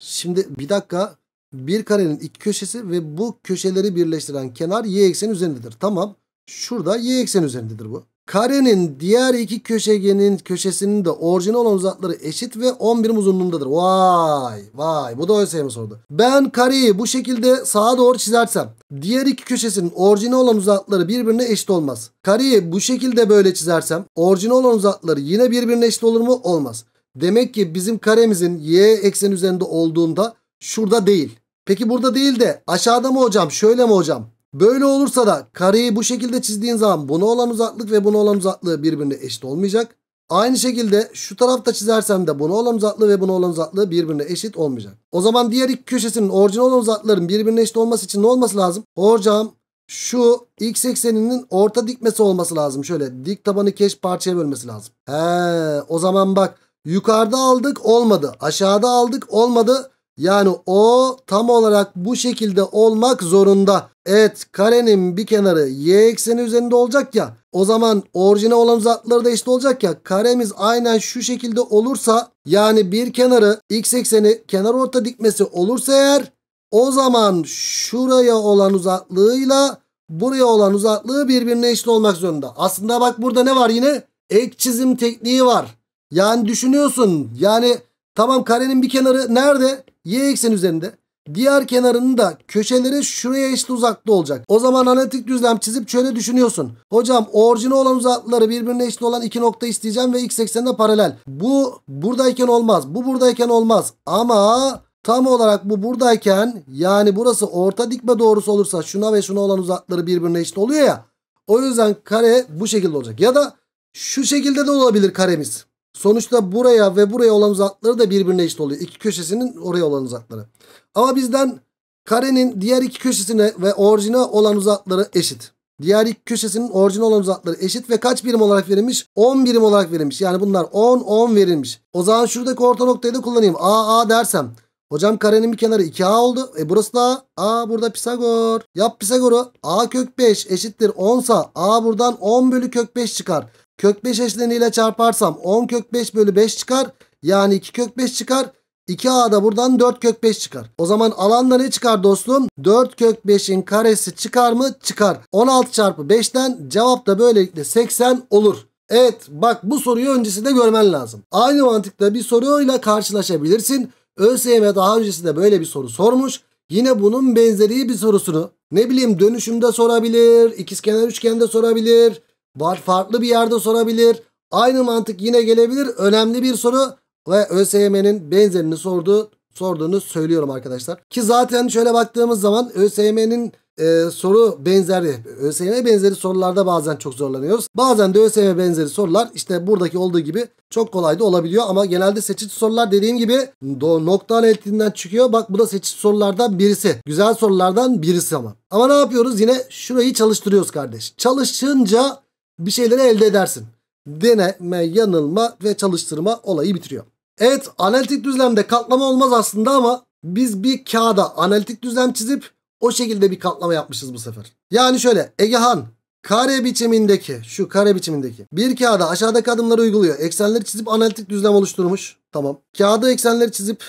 Şimdi bir dakika. Bir karenin iki köşesi ve bu köşeleri birleştiren kenar y ekseni üzerindedir. Tamam. Şurada y ekseni üzerindedir bu. Karenin diğer iki köşegenin köşesinin de orijinal olan uzakları eşit ve 10 birim uzunluğundadır. Vay vay bu da ÖSYM sordu. Ben kareyi bu şekilde sağa doğru çizersem diğer iki köşesinin orijinal olan uzakları birbirine eşit olmaz. Kareyi bu şekilde böyle çizersem orijinal olan uzakları yine birbirine eşit olur mu? Olmaz. Demek ki bizim karemizin y ekseni üzerinde olduğunda şurada değil. Peki burada değil de aşağıda mı hocam şöyle mi hocam Böyle olursa da kareyi bu şekilde çizdiğin zaman buna olan uzaklık ve buna olan uzaklığı birbirine eşit olmayacak. Aynı şekilde şu tarafta çizersem de buna olan uzaklığı ve buna olan uzaklığı birbirine eşit olmayacak. O zaman diğer iki köşesinin orijinal olan uzaklıkların birbirine eşit olması için ne olması lazım? Hocam şu x ekseninin orta dikmesi olması lazım. Şöyle dik tabanı keş parçaya bölmesi lazım. He, o zaman bak yukarıda aldık olmadı. Aşağıda aldık olmadı. Yani o tam olarak bu şekilde olmak zorunda. Evet karenin bir kenarı y ekseni üzerinde olacak ya. O zaman orijine olan uzaklıkları da eşit olacak ya. Karemiz aynen şu şekilde olursa yani bir kenarı x ekseni kenar orta dikmesi olursa eğer o zaman şuraya olan uzaklığıyla buraya olan uzaklığı birbirine eşit olmak zorunda. Aslında bak burada ne var yine? Ek çizim tekniği var. Yani düşünüyorsun yani tamam karenin bir kenarı nerede? y eksen üzerinde. Diğer kenarının da köşeleri şuraya eşit uzakta olacak. O zaman analitik düzlem çizip şöyle düşünüyorsun. Hocam orijine olan uzaklıkları birbirine eşit olan iki nokta isteyeceğim ve x eksenine paralel. Bu buradayken olmaz. Bu buradayken olmaz. Ama tam olarak bu buradayken yani burası orta dikme doğrusu olursa şuna ve şuna olan uzaklıkları birbirine eşit oluyor ya. O yüzden kare bu şekilde olacak. Ya da şu şekilde de olabilir karemiz. Sonuçta buraya ve buraya olan uzakları da birbirine eşit oluyor. İki köşesinin oraya olan uzakları. Ama bizden karenin diğer iki köşesine ve orijine olan uzakları eşit. Diğer iki köşesinin orijine olan uzakları eşit ve kaç birim olarak verilmiş? 10 birim olarak verilmiş. Yani bunlar 10 10 verilmiş. O zaman şuradaki orta noktayı da kullanayım. A A dersem. Hocam karenin bir kenarı 2A oldu. E burası da A. A burada Pisagor. Yap Pisagor'u. A kök 5 eşittir 10 sa A buradan 10 bölü kök 5 çıkar. Kök 5 eşleniyle çarparsam 10 kök 5 bölü 5 çıkar. Yani 2 kök 5 çıkar. 2 a da buradan 4 kök 5 çıkar. O zaman alanda ne çıkar dostum? 4 kök 5'in karesi çıkar mı? Çıkar. 16 çarpı 5'ten cevap da böylelikle 80 olur. Evet bak bu soruyu öncesi de görmen lazım. Aynı mantıkla bir soruyla karşılaşabilirsin. ÖSYM daha öncesinde böyle bir soru sormuş. Yine bunun benzeri bir sorusunu ne bileyim dönüşümde sorabilir, ikizkenar üçgende sorabilir, Var farklı bir yerde sorabilir. Aynı mantık yine gelebilir. Önemli bir soru ve ÖSYM'nin benzerini sorduğu, sorduğunu söylüyorum arkadaşlar. Ki zaten şöyle baktığımız zaman ÖSYM'nin e, soru benzeri, ÖSYM benzeri sorularda bazen çok zorlanıyoruz. Bazen de ÖSYM benzeri sorular işte buradaki olduğu gibi çok kolay da olabiliyor. Ama genelde seçici sorular dediğim gibi nokta analitiğinden çıkıyor. Bak bu da seçici sorulardan birisi. Güzel sorulardan birisi ama. Ama ne yapıyoruz? Yine şurayı çalıştırıyoruz kardeş. Çalışınca bir şeyleri elde edersin. Deneme, yanılma ve çalıştırma olayı bitiriyor. Evet analitik düzlemde katlama olmaz aslında ama biz bir kağıda analitik düzlem çizip o şekilde bir katlama yapmışız bu sefer. Yani şöyle Egehan kare biçimindeki şu kare biçimindeki bir kağıda aşağıdaki adımları uyguluyor. Eksenleri çizip analitik düzlem oluşturmuş. Tamam. Kağıda eksenleri çizip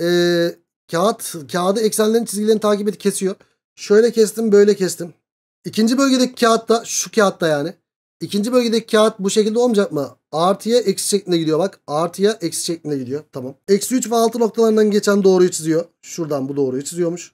ee, kağıt kağıdı eksenlerin çizgilerini takip edip kesiyor. Şöyle kestim böyle kestim. İkinci bölgedeki kağıtta şu kağıtta yani İkinci bölgedeki kağıt bu şekilde olmayacak mı? Artıya eksi şeklinde gidiyor bak. Artıya eksi şeklinde gidiyor. Tamam. Eksi 3 ve 6 noktalarından geçen doğruyu çiziyor. Şuradan bu doğruyu çiziyormuş.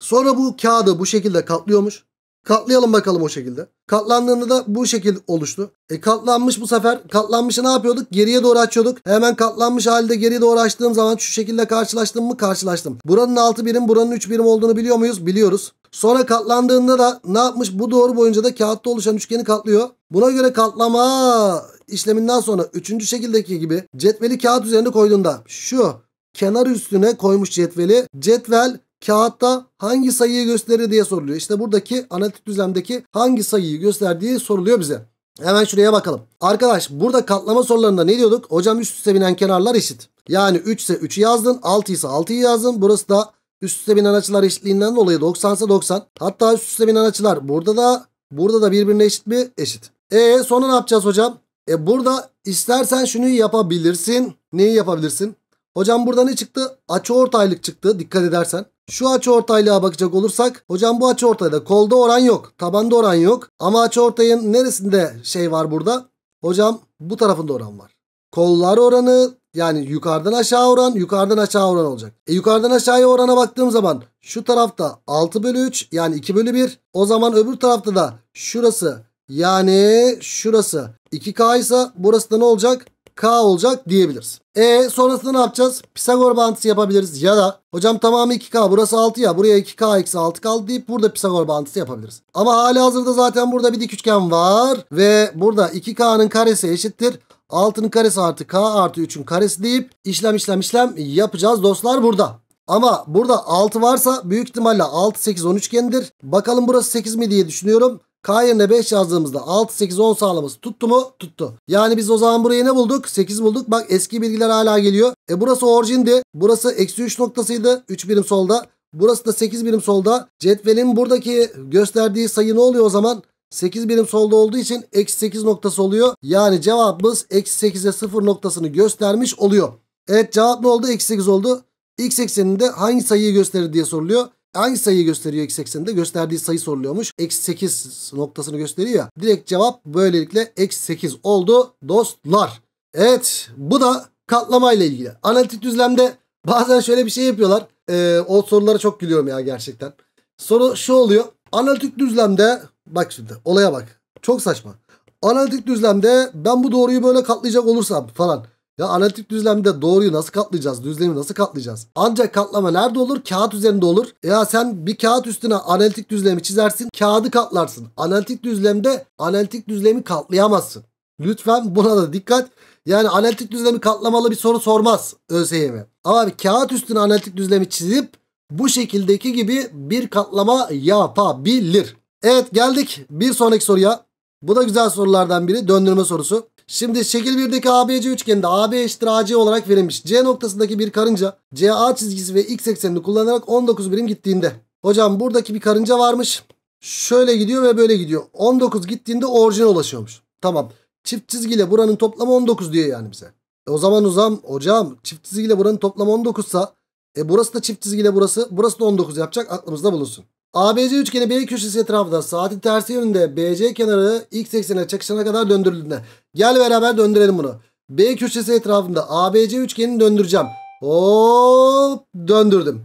Sonra bu kağıdı bu şekilde katlıyormuş. Katlayalım bakalım o şekilde. Katlandığında da bu şekil oluştu. E katlanmış bu sefer. Katlanmışı ne yapıyorduk? Geriye doğru açıyorduk. Hemen katlanmış halde geriye doğru açtığım zaman şu şekilde karşılaştım mı? Karşılaştım. Buranın 6 birim buranın 3 birim olduğunu biliyor muyuz? Biliyoruz. Sonra katlandığında da ne yapmış? Bu doğru boyunca da kağıtta oluşan üçgeni katlıyor. Buna göre katlama işleminden sonra 3. şekildeki gibi cetveli kağıt üzerine koyduğunda şu kenar üstüne koymuş cetveli. Cetvel kağıtta hangi sayıyı gösterir diye soruluyor. İşte buradaki analitik düzlemdeki hangi sayıyı gösterdiği soruluyor bize. Hemen şuraya bakalım. Arkadaş burada katlama sorularında ne diyorduk? Hocam üst üste binen kenarlar eşit. Yani 3 ise 3'ü yazdın 6 ise 6'yı yazdın. Burası da üst üste binen açılar eşitliğinden dolayı 90 ise 90. Hatta üst üste binen açılar burada da burada da birbirine eşit mi? Eşit. E sonra ne yapacağız hocam? E burada istersen şunu yapabilirsin. Neyi yapabilirsin? Hocam burada ne çıktı? Açı ortaylık çıktı dikkat edersen. Şu açı ortaylığa bakacak olursak hocam bu açı ortayda kolda oran yok. Tabanda oran yok. Ama açı ortayın neresinde şey var burada? Hocam bu tarafında oran var. Kollar oranı yani yukarıdan aşağı oran yukarıdan aşağı oran olacak. E yukarıdan aşağıya orana baktığım zaman şu tarafta 6 bölü 3 yani 2 bölü 1. O zaman öbür tarafta da şurası yani şurası 2K ise burası da ne olacak? K olacak diyebiliriz. E sonrasında ne yapacağız? Pisagor bağıntısı yapabiliriz ya da hocam tamamı 2K burası 6 ya buraya 2K eksi 6 kaldı deyip burada Pisagor bağıntısı yapabiliriz. Ama hali hazırda zaten burada bir dik üçgen var ve burada 2K'nın karesi eşittir. 6'nın karesi artı K artı 3'ün karesi deyip işlem işlem işlem yapacağız dostlar burada. Ama burada 6 varsa büyük ihtimalle 6 8 13 üçgendir. Bakalım burası 8 mi diye düşünüyorum. K yerine 5 yazdığımızda 6, 8, 10 sağlaması tuttu mu? Tuttu. Yani biz o zaman burayı ne bulduk? 8 bulduk. Bak eski bilgiler hala geliyor. E burası orijindi. Burası eksi 3 noktasıydı. 3 birim solda. Burası da 8 birim solda. Cetvelin buradaki gösterdiği sayı ne oluyor o zaman? 8 birim solda olduğu için eksi 8 noktası oluyor. Yani cevabımız eksi 8'e 0 noktasını göstermiş oluyor. Evet cevap ne oldu? Eksi 8 oldu. X ekseninde hangi sayıyı gösterir diye soruluyor. Hangi sayıyı gösteriyor x ekseninde? Gösterdiği sayı soruluyormuş. Eksi 8 noktasını gösteriyor ya. Direkt cevap böylelikle eksi 8 oldu dostlar. Evet bu da katlamayla ilgili. Analitik düzlemde bazen şöyle bir şey yapıyorlar. Ee, o sorulara çok gülüyorum ya gerçekten. Soru şu oluyor. Analitik düzlemde bak şimdi olaya bak. Çok saçma. Analitik düzlemde ben bu doğruyu böyle katlayacak olursam falan. Ya analitik düzlemde doğruyu nasıl katlayacağız? Düzlemi nasıl katlayacağız? Ancak katlama nerede olur? Kağıt üzerinde olur. E ya sen bir kağıt üstüne analitik düzlemi çizersin. Kağıdı katlarsın. Analitik düzlemde analitik düzlemi katlayamazsın. Lütfen buna da dikkat. Yani analitik düzlemi katlamalı bir soru sormaz ÖSYM. Ama bir kağıt üstüne analitik düzlemi çizip bu şekildeki gibi bir katlama yapabilir. Evet geldik bir sonraki soruya. Bu da güzel sorulardan biri döndürme sorusu. Şimdi şekil 1'deki ABC üçgeninde AB eşittir AC olarak verilmiş. C noktasındaki bir karınca CA çizgisi ve X eksenini kullanarak 19 birim gittiğinde. Hocam buradaki bir karınca varmış. Şöyle gidiyor ve böyle gidiyor. 19 gittiğinde orijine ulaşıyormuş. Tamam. Çift çizgiyle buranın toplamı 19 diyor yani bize. E o zaman uzam hocam çift çizgiyle buranın toplamı 19 sa e burası da çift çizgiyle burası burası da 19 yapacak aklımızda bulunsun. ABC üçgeni B köşesi etrafında saatin tersi yönünde BC kenarı x eksenine çakışana kadar döndürüldüğünde. Gel beraber döndürelim bunu. B köşesi etrafında ABC üçgenini döndüreceğim. Hop döndürdüm.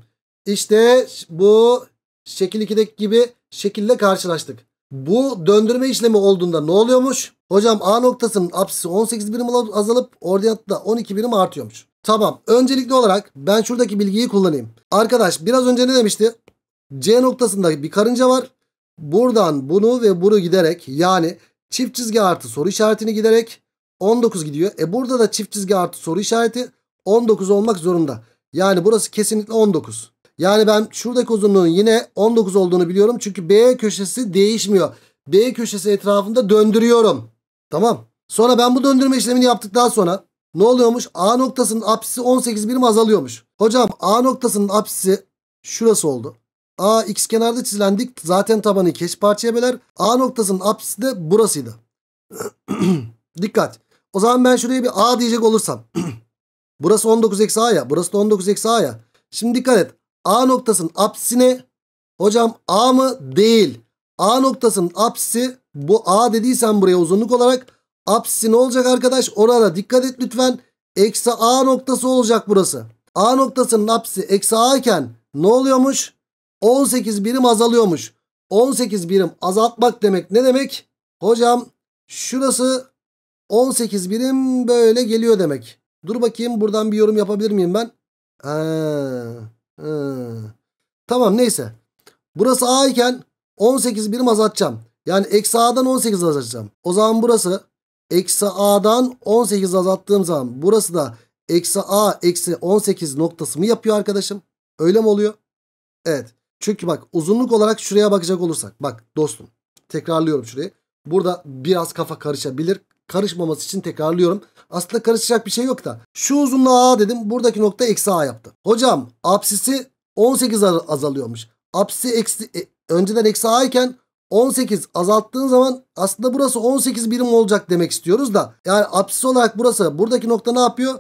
İşte bu şekil 2'deki gibi şekilde karşılaştık. Bu döndürme işlemi olduğunda ne oluyormuş? Hocam A noktasının apsisi 18 birim azalıp ordinatta 12 birim artıyormuş. Tamam öncelikli olarak ben şuradaki bilgiyi kullanayım. Arkadaş biraz önce ne demişti? C noktasında bir karınca var. Buradan bunu ve bunu giderek yani çift çizgi artı soru işaretini giderek 19 gidiyor. E burada da çift çizgi artı soru işareti 19 olmak zorunda. Yani burası kesinlikle 19. Yani ben şuradaki uzunluğun yine 19 olduğunu biliyorum. Çünkü B köşesi değişmiyor. B köşesi etrafında döndürüyorum. Tamam. Sonra ben bu döndürme işlemini yaptıktan sonra ne oluyormuş? A noktasının apsisi 18 birim azalıyormuş. Hocam A noktasının apsisi şurası oldu. A x kenarda çizilen zaten tabanı keş parçaya böler. A noktasının apsisi de burasıydı. Dikkat. O zaman ben şuraya bir A diyecek olursam. burası 19 eksi A ya. Burası da 19 eksi A ya. Şimdi dikkat et. A noktasının apsisine hocam A mı? Değil. A noktasının apsisi bu A dediysen buraya uzunluk olarak apsisi ne olacak arkadaş? Orada dikkat et lütfen. Eksi A noktası olacak burası. A noktasının apsisi eksi A iken ne oluyormuş? 18 birim azalıyormuş. 18 birim azaltmak demek ne demek? Hocam şurası 18 birim böyle geliyor demek. Dur bakayım buradan bir yorum yapabilir miyim ben? Ee, e. Tamam neyse. Burası A iken 18 birim azaltacağım. Yani eksi A'dan 18 azaltacağım. O zaman burası eksi A'dan 18 azalttığım zaman burası da eksi A eksi 18 noktası mı yapıyor arkadaşım? Öyle mi oluyor? Evet. Çünkü bak uzunluk olarak şuraya bakacak olursak. Bak dostum tekrarlıyorum şurayı. Burada biraz kafa karışabilir. Karışmaması için tekrarlıyorum. Aslında karışacak bir şey yok da. Şu uzunluğa A dedim. Buradaki nokta eksi A yaptı. Hocam apsisi 18 azalıyormuş. Apsisi eksi, e, önceden eksi A iken 18 azalttığın zaman aslında burası 18 birim olacak demek istiyoruz da. Yani apsis olarak burası buradaki nokta ne yapıyor?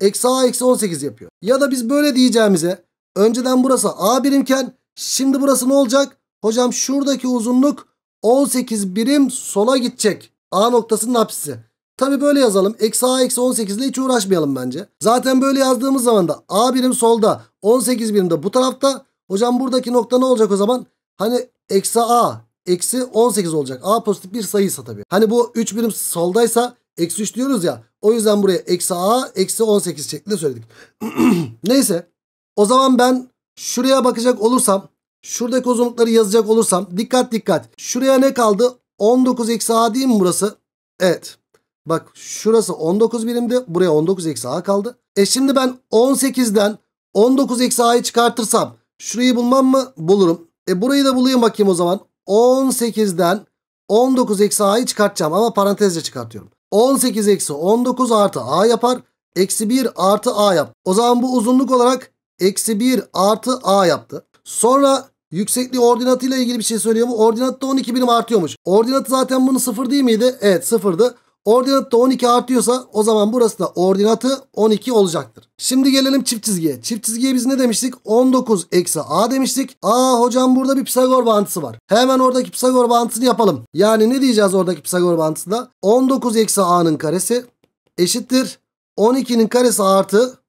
Eksi A eksi 18 yapıyor. Ya da biz böyle diyeceğimize önceden burası A birimken Şimdi burası ne olacak? Hocam şuradaki uzunluk 18 birim sola gidecek. A noktasının apsisi. Tabi böyle yazalım. Eksi A eksi 18 ile hiç uğraşmayalım bence. Zaten böyle yazdığımız zaman da A birim solda 18 birim de bu tarafta. Hocam buradaki nokta ne olacak o zaman? Hani eksi A eksi 18 olacak. A pozitif bir sayıysa tabi. Hani bu 3 birim soldaysa eksi 3 diyoruz ya. O yüzden buraya eksi A eksi 18 şeklinde söyledik. Neyse. O zaman ben Şuraya bakacak olursam şuradaki uzunlukları yazacak olursam dikkat dikkat. Şuraya ne kaldı? 19 eksi a değil mi burası? Evet. Bak şurası 19 birimdi. Buraya 19 eksi a kaldı. E şimdi ben 18'den 19 eksi a'yı çıkartırsam şurayı bulmam mı? Bulurum. E burayı da bulayım bakayım o zaman. 18'den 19 eksi a'yı çıkartacağım ama parantezle çıkartıyorum. 18 eksi 19 artı a yapar. Eksi 1 artı a yap. O zaman bu uzunluk olarak eksi 1 artı a yaptı. Sonra yüksekliği ordinatıyla ilgili bir şey söylüyor. Bu ordinat da 12 birim artıyormuş. Ordinat zaten bunun sıfır değil miydi? Evet sıfırdı. Ordinat da 12 artıyorsa o zaman burası da ordinatı 12 olacaktır. Şimdi gelelim çift çizgiye. Çift çizgiye biz ne demiştik? 19 eksi a demiştik. Aa hocam burada bir Pisagor bağıntısı var. Hemen oradaki Pisagor bağıntısını yapalım. Yani ne diyeceğiz oradaki Pisagor bağıntısında? 19 eksi a'nın karesi eşittir. 12'nin karesi artı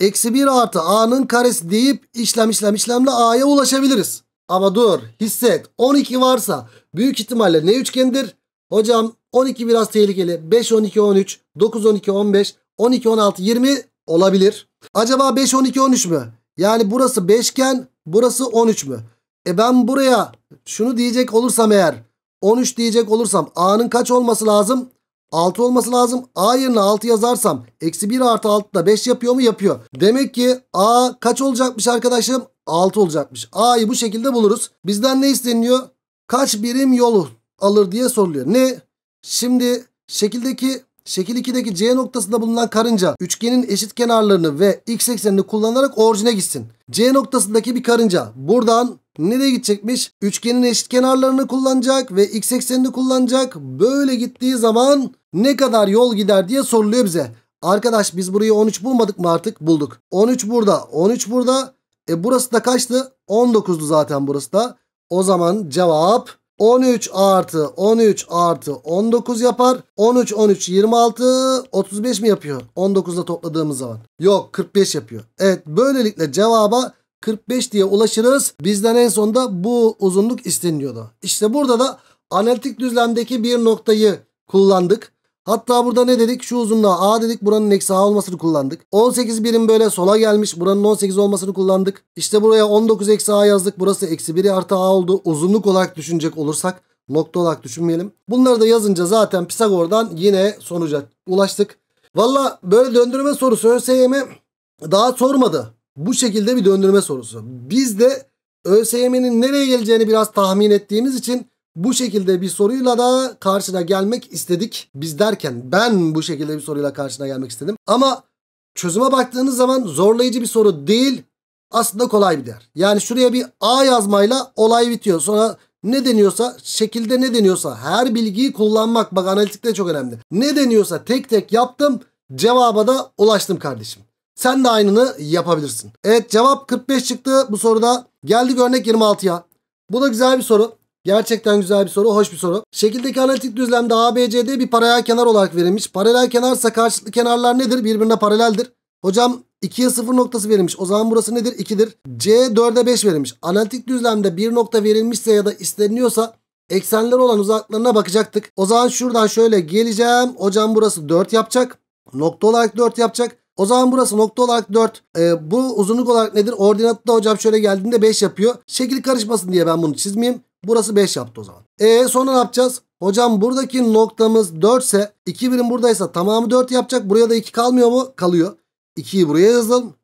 Eksi 1 artı a'nın karesi deyip işlem işlem işlemle a'ya ulaşabiliriz. Ama dur hisset 12 varsa büyük ihtimalle ne üçgendir? Hocam 12 biraz tehlikeli. 5, 12, 13, 9, 12, 15, 12, 16, 20 olabilir. Acaba 5, 12, 13 mü? Yani burası 5 iken burası 13 mü? E ben buraya şunu diyecek olursam eğer 13 diyecek olursam A'nın kaç olması lazım? 6 olması lazım. A yerine 6 yazarsam eksi 1 artı 6 da 5 yapıyor mu? Yapıyor. Demek ki A kaç olacakmış arkadaşım? 6 olacakmış. A'yı bu şekilde buluruz. Bizden ne isteniyor? Kaç birim yolu alır diye soruluyor. Ne? Şimdi şekildeki Şekil 2'deki C noktasında bulunan karınca üçgenin eşit kenarlarını ve x eksenini kullanarak orijine gitsin. C noktasındaki bir karınca buradan nereye gidecekmiş? Üçgenin eşit kenarlarını kullanacak ve x eksenini kullanacak. Böyle gittiği zaman ne kadar yol gider diye soruluyor bize. Arkadaş biz burayı 13 bulmadık mı artık? Bulduk. 13 burada. 13 burada. E burası da kaçtı? 19'du zaten burası da. O zaman cevap 13 artı 13 artı 19 yapar. 13 13 26 35 mi yapıyor? 19'da topladığımız zaman. Yok 45 yapıyor. Evet böylelikle cevaba 45 diye ulaşırız. Bizden en sonda bu uzunluk isteniyordu İşte burada da analitik düzlemdeki bir noktayı kullandık. Hatta burada ne dedik? Şu uzunluğa A dedik. Buranın eksi A olmasını kullandık. 18 birim böyle sola gelmiş. Buranın 18 olmasını kullandık. İşte buraya 19 eksi A yazdık. Burası eksi 1 artı A oldu. Uzunluk olarak düşünecek olursak nokta olarak düşünmeyelim. Bunları da yazınca zaten Pisagor'dan yine sonuca ulaştık. Valla böyle döndürme sorusu ÖSYM daha sormadı. Bu şekilde bir döndürme sorusu. Biz de ÖSYM'nin nereye geleceğini biraz tahmin ettiğimiz için bu şekilde bir soruyla da karşına gelmek istedik. Biz derken ben bu şekilde bir soruyla karşına gelmek istedim. Ama çözüme baktığınız zaman zorlayıcı bir soru değil. Aslında kolay bir değer. Yani şuraya bir A yazmayla olay bitiyor. Sonra ne deniyorsa şekilde ne deniyorsa her bilgiyi kullanmak bak analitikte çok önemli. Ne deniyorsa tek tek yaptım cevaba da ulaştım kardeşim. Sen de aynını yapabilirsin. Evet cevap 45 çıktı bu soruda. Geldik örnek 26'ya. Bu da güzel bir soru. Gerçekten güzel bir soru, hoş bir soru. Şekildeki analitik düzlemde ABCD bir paralel kenar olarak verilmiş. Paralel kenarsa karşılıklı kenarlar nedir? Birbirine paraleldir. Hocam 2'ye 0 noktası verilmiş. O zaman burası nedir? 2'dir. C 4'e 5 verilmiş. Analitik düzlemde bir nokta verilmişse ya da isteniyorsa eksenler olan uzaklarına bakacaktık. O zaman şuradan şöyle geleceğim. Hocam burası 4 yapacak. Nokta olarak 4 yapacak. O zaman burası nokta olarak 4. Ee, bu uzunluk olarak nedir? Ordinatı da hocam şöyle geldiğinde 5 yapıyor. Şekil karışmasın diye ben bunu çizmeyeyim. Burası 5 yaptı o zaman. E sonra ne yapacağız? Hocam buradaki noktamız 4 ise 2 birim buradaysa tamamı 4 yapacak. Buraya da 2 kalmıyor mu? Kalıyor. 2'yi buraya yazalım.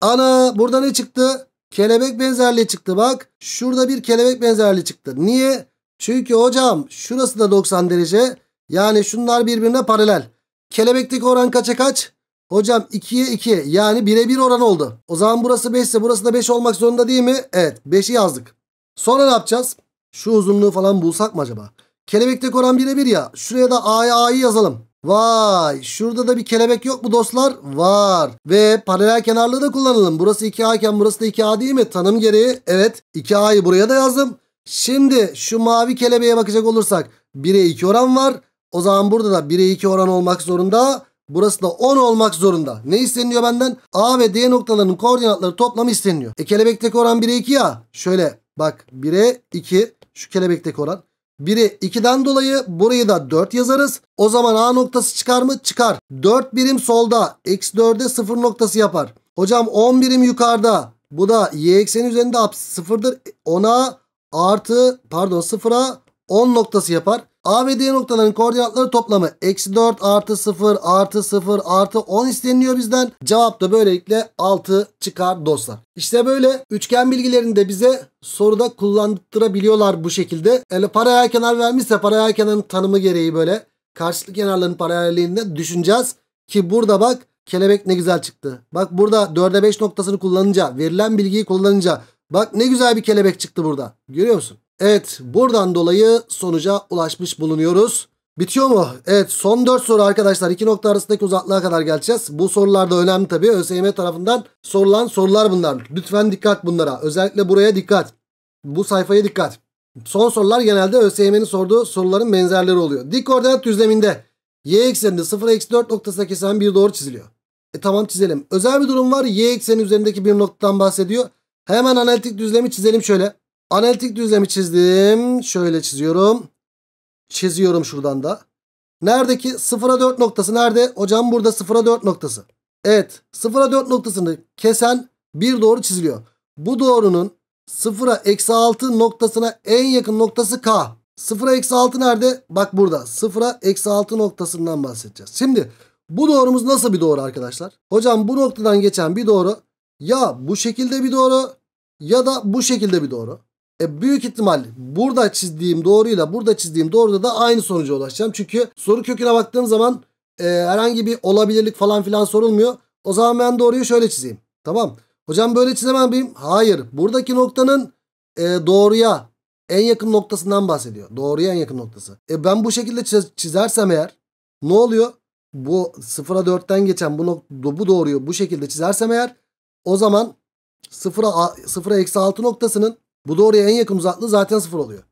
Ana burada ne çıktı? Kelebek benzerliği çıktı bak. Şurada bir kelebek benzerliği çıktı. Niye? Çünkü hocam şurası da 90 derece. Yani şunlar birbirine paralel. Kelebekteki oran kaça kaç? Hocam 2'ye 2 yani 1'e 1 oran oldu. O zaman burası 5 ise burası da 5 olmak zorunda değil mi? Evet 5'i yazdık. Sonra ne yapacağız? Şu uzunluğu falan bulsak mı acaba? Kelebekte oran birebir ya. Şuraya da A'ya A'yı yazalım. Vay şurada da bir kelebek yok mu dostlar? Var. Ve paralel kenarlığı da kullanalım. Burası 2A iken burası da 2A değil mi? Tanım gereği evet 2A'yı buraya da yazdım. Şimdi şu mavi kelebeğe bakacak olursak 1'e 2 oran var. O zaman burada da 1'e 2 oran olmak zorunda. Burası da 10 olmak zorunda. Ne isteniyor benden? A ve D noktalarının koordinatları toplamı isteniyor. E kelebekteki oran 1'e 2 ya. Şöyle bak 1'e 2 şu kelebekteki oran. Biri 2'den dolayı burayı da 4 yazarız. O zaman A noktası çıkar mı? Çıkar. 4 birim solda. Eksi 4'e 0 noktası yapar. Hocam 10 birim yukarıda. Bu da y ekseni üzerinde apsis 0'dır. 10'a artı pardon 0'a 10 noktası yapar. A ve D noktaların koordinatları toplamı eksi 4 artı 0 artı 0 artı 10 isteniliyor bizden. Cevap da böylelikle 6 çıkar dostlar. İşte böyle üçgen bilgilerinde bize soruda kullandırabiliyorlar bu şekilde. Yani paralel kenar vermişse paralel kenarın tanımı gereği böyle karşılıklı kenarların paralelliğinde düşüneceğiz. Ki burada bak kelebek ne güzel çıktı. Bak burada 4'e 5 noktasını kullanınca verilen bilgiyi kullanınca bak ne güzel bir kelebek çıktı burada. Görüyor musun? Evet buradan dolayı sonuca ulaşmış bulunuyoruz. Bitiyor mu? Evet son 4 soru arkadaşlar. 2 nokta arasındaki uzaklığa kadar geleceğiz. Bu sorular da önemli tabii. ÖSYM tarafından sorulan sorular bunlar. Lütfen dikkat bunlara. Özellikle buraya dikkat. Bu sayfaya dikkat. Son sorular genelde ÖSYM'nin sorduğu soruların benzerleri oluyor. Dik koordinat düzleminde y ekseninde 0 x 4 noktasına kesen bir doğru çiziliyor. E tamam çizelim. Özel bir durum var. Y ekseni üzerindeki bir noktadan bahsediyor. Hemen analitik düzlemi çizelim şöyle. Analitik düzlemi çizdim. Şöyle çiziyorum. Çiziyorum şuradan da. Neredeki 0'a 4 noktası nerede? Hocam burada 0'a 4 noktası. Evet 0'a 4 noktasını kesen bir doğru çiziliyor. Bu doğrunun 0'a eksi 6 noktasına en yakın noktası K. 0'a eksi 6 nerede? Bak burada 0'a eksi 6 noktasından bahsedeceğiz. Şimdi bu doğrumuz nasıl bir doğru arkadaşlar? Hocam bu noktadan geçen bir doğru ya bu şekilde bir doğru ya da bu şekilde bir doğru. E büyük ihtimal burada çizdiğim doğruyla burada çizdiğim doğruda da aynı sonuca ulaşacağım. Çünkü soru köküne baktığım zaman e, herhangi bir olabilirlik falan filan sorulmuyor. O zaman ben doğruyu şöyle çizeyim. Tamam. Hocam böyle çizemem miyim? Hayır. Buradaki noktanın e, doğruya en yakın noktasından bahsediyor. Doğruya en yakın noktası. E ben bu şekilde çizersem eğer ne oluyor? Bu sıfıra dörtten geçen bu, nokta bu doğruyu bu şekilde çizersem eğer o zaman sıfıra 0'a eksi altı noktasının bu doğruya en yakın uzaklığı zaten sıfır oluyor.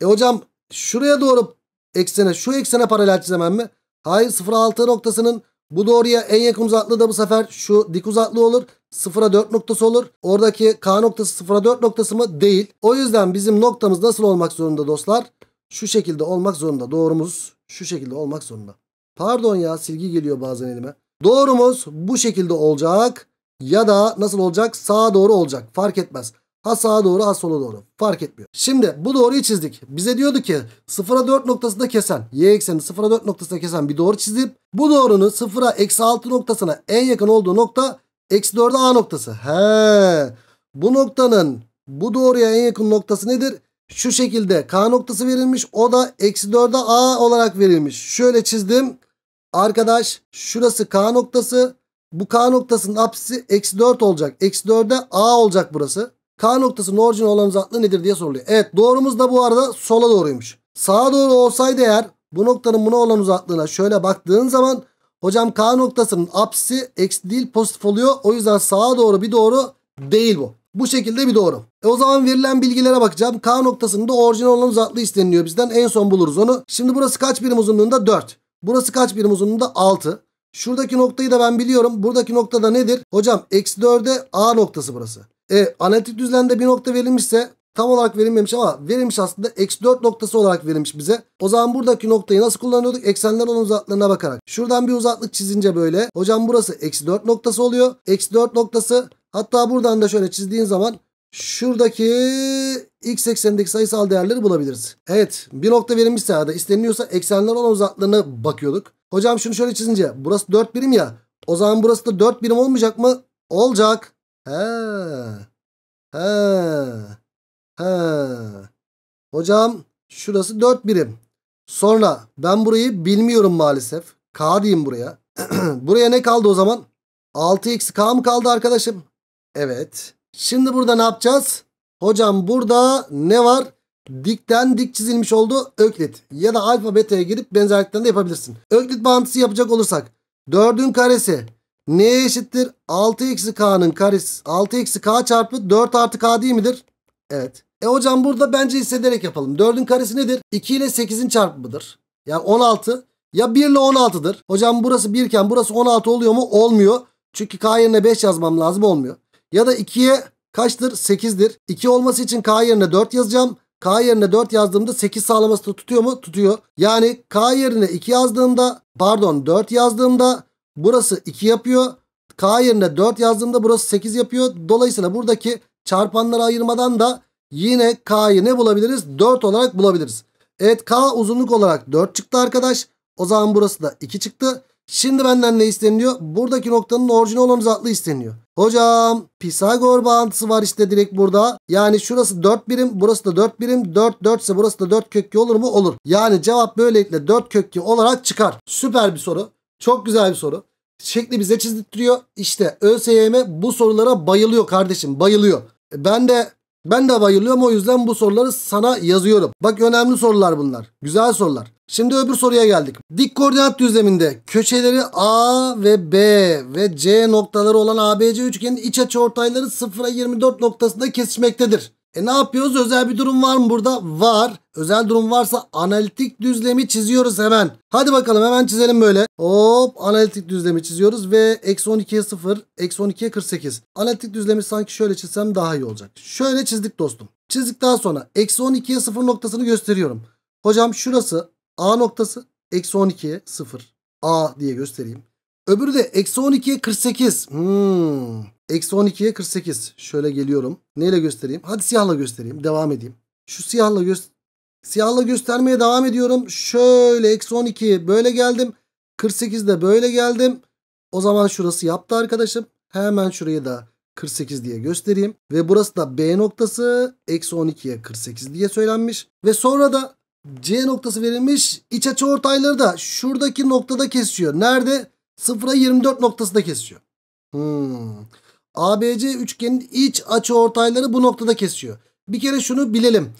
E hocam şuraya doğru eksene şu eksene paralel çizemem mi? Hayır 0.6 noktasının bu doğruya en yakın uzaklığı da bu sefer şu dik uzaklığı olur. 0'a 4 noktası olur. Oradaki K noktası 0'a 4 noktası mı? Değil. O yüzden bizim noktamız nasıl olmak zorunda dostlar? Şu şekilde olmak zorunda. Doğrumuz şu şekilde olmak zorunda. Pardon ya silgi geliyor bazen elime. Doğrumuz bu şekilde olacak ya da nasıl olacak? Sağa doğru olacak. Fark etmez. Ha sağa doğru ha sola doğru. Fark etmiyor. Şimdi bu doğruyu çizdik. Bize diyordu ki 0'a 4 noktasında kesen y ekseni 0'a 4 noktasında kesen bir doğru çizip bu doğrunun 0'a eksi 6 noktasına en yakın olduğu nokta eksi 4'e a noktası. He. Bu noktanın bu doğruya en yakın noktası nedir? Şu şekilde k noktası verilmiş. O da eksi 4'e a olarak verilmiş. Şöyle çizdim. Arkadaş şurası k noktası. Bu k noktasının apsisi eksi 4 olacak. Eksi 4'e a olacak burası. K noktası orijini olan uzaklığı nedir diye soruluyor. Evet doğrumuz da bu arada sola doğruymuş. Sağa doğru olsaydı eğer bu noktanın buna olan uzaklığına şöyle baktığın zaman hocam K noktasının apsisi eksi değil pozitif oluyor. O yüzden sağa doğru bir doğru değil bu. Bu şekilde bir doğru. E o zaman verilen bilgilere bakacağım. K noktasında orijinal olan uzaklığı isteniliyor bizden. En son buluruz onu. Şimdi burası kaç birim uzunluğunda? 4. Burası kaç birim uzunluğunda? 6. Şuradaki noktayı da ben biliyorum. Buradaki nokta da nedir? Hocam eksi 4'e A noktası burası. E, analitik düzlemde bir nokta verilmişse tam olarak verilmemiş ama verilmiş aslında eksi 4 noktası olarak verilmiş bize. O zaman buradaki noktayı nasıl kullanıyorduk? Eksenler olan uzaklarına bakarak. Şuradan bir uzaklık çizince böyle. Hocam burası eksi 4 noktası oluyor. Eksi 4 noktası hatta buradan da şöyle çizdiğin zaman şuradaki x eksenindeki sayısal değerleri bulabiliriz. Evet bir nokta verilmişse ya da isteniliyorsa eksenler olan uzaklarına bakıyorduk. Hocam şunu şöyle çizince burası 4 birim ya. O zaman burası da 4 birim olmayacak mı? Olacak. He. He. He. Hocam şurası 4 birim. Sonra ben burayı bilmiyorum maalesef. K diyeyim buraya. buraya ne kaldı o zaman? 6x K mı kaldı arkadaşım? Evet. Şimdi burada ne yapacağız? Hocam burada ne var? Dikten dik çizilmiş oldu öklit. Ya da alfa beta'ya girip benzerlikten de yapabilirsin. Öklit bağıntısı yapacak olursak. 4'ün karesi ne eşittir 6 eksi k'nın karesi 6 eksi k çarpı 4 artı k değil midir? Evet. E hocam burada bence hissederek yapalım. 4'ün karesi nedir? 2 ile 8'in çarpımıdır. Yani 16. Ya 1 ile 16'dır. Hocam burası 1 iken burası 16 oluyor mu? Olmuyor. Çünkü k yerine 5 yazmam lazım olmuyor. Ya da 2'ye kaçtır? 8'dir. 2 olması için k yerine 4 yazacağım. K yerine 4 yazdığımda 8 sağlaması da tutuyor mu? Tutuyor. Yani K yerine 2 yazdığımda pardon 4 yazdığımda Burası 2 yapıyor. K yerine 4 yazdığımda burası 8 yapıyor. Dolayısıyla buradaki çarpanları ayırmadan da yine K'yı ne bulabiliriz? 4 olarak bulabiliriz. Evet K uzunluk olarak 4 çıktı arkadaş. O zaman burası da 2 çıktı. Şimdi benden ne isteniyor? Buradaki noktanın orijinal olan uzaklığı isteniyor. Hocam Pisagor bağıntısı var işte direkt burada. Yani şurası 4 birim burası da 4 birim. 4 4 ise burası da 4 kökü olur mu? Olur. Yani cevap böylelikle 4 kökü olarak çıkar. Süper bir soru. Çok güzel bir soru. Şekli bize çizdirtiyor. İşte ÖSYM bu sorulara bayılıyor kardeşim bayılıyor. Ben de ben de bayılıyorum o yüzden bu soruları sana yazıyorum. Bak önemli sorular bunlar. Güzel sorular. Şimdi öbür soruya geldik. Dik koordinat düzleminde köşeleri A ve B ve C noktaları olan ABC üçgenin iç açı ortayları 0'a 24 noktasında kesişmektedir. E ne yapıyoruz? Özel bir durum var mı burada? Var. Özel durum varsa analitik düzlemi çiziyoruz hemen. Hadi bakalım hemen çizelim böyle. Hop analitik düzlemi çiziyoruz ve eksi 12'ye 0, eksi 12'ye 48. Analitik düzlemi sanki şöyle çizsem daha iyi olacak. Şöyle çizdik dostum. Çizdikten sonra eksi 12'ye 0 noktasını gösteriyorum. Hocam şurası A noktası, eksi 12'ye 0 A diye göstereyim. Öbürü de eksi 12'ye 48. Hmm. Eksi 12'ye 48. Şöyle geliyorum. Neyle göstereyim? Hadi siyahla göstereyim. Devam edeyim. Şu siyahla göster. Siyahla göstermeye devam ediyorum. Şöyle eksi 12 böyle geldim. 48 de böyle geldim. O zaman şurası yaptı arkadaşım. Hemen şurayı da 48 diye göstereyim. Ve burası da B noktası eksi 12'ye 48 diye söylenmiş. Ve sonra da C noktası verilmiş. İç açı ortayları da şuradaki noktada kesişiyor. Nerede? Sıfıra 24 noktasında kesiyor. Hmm. ABC üçgenin iç açı ortayları bu noktada kesiyor. Bir kere şunu bilelim.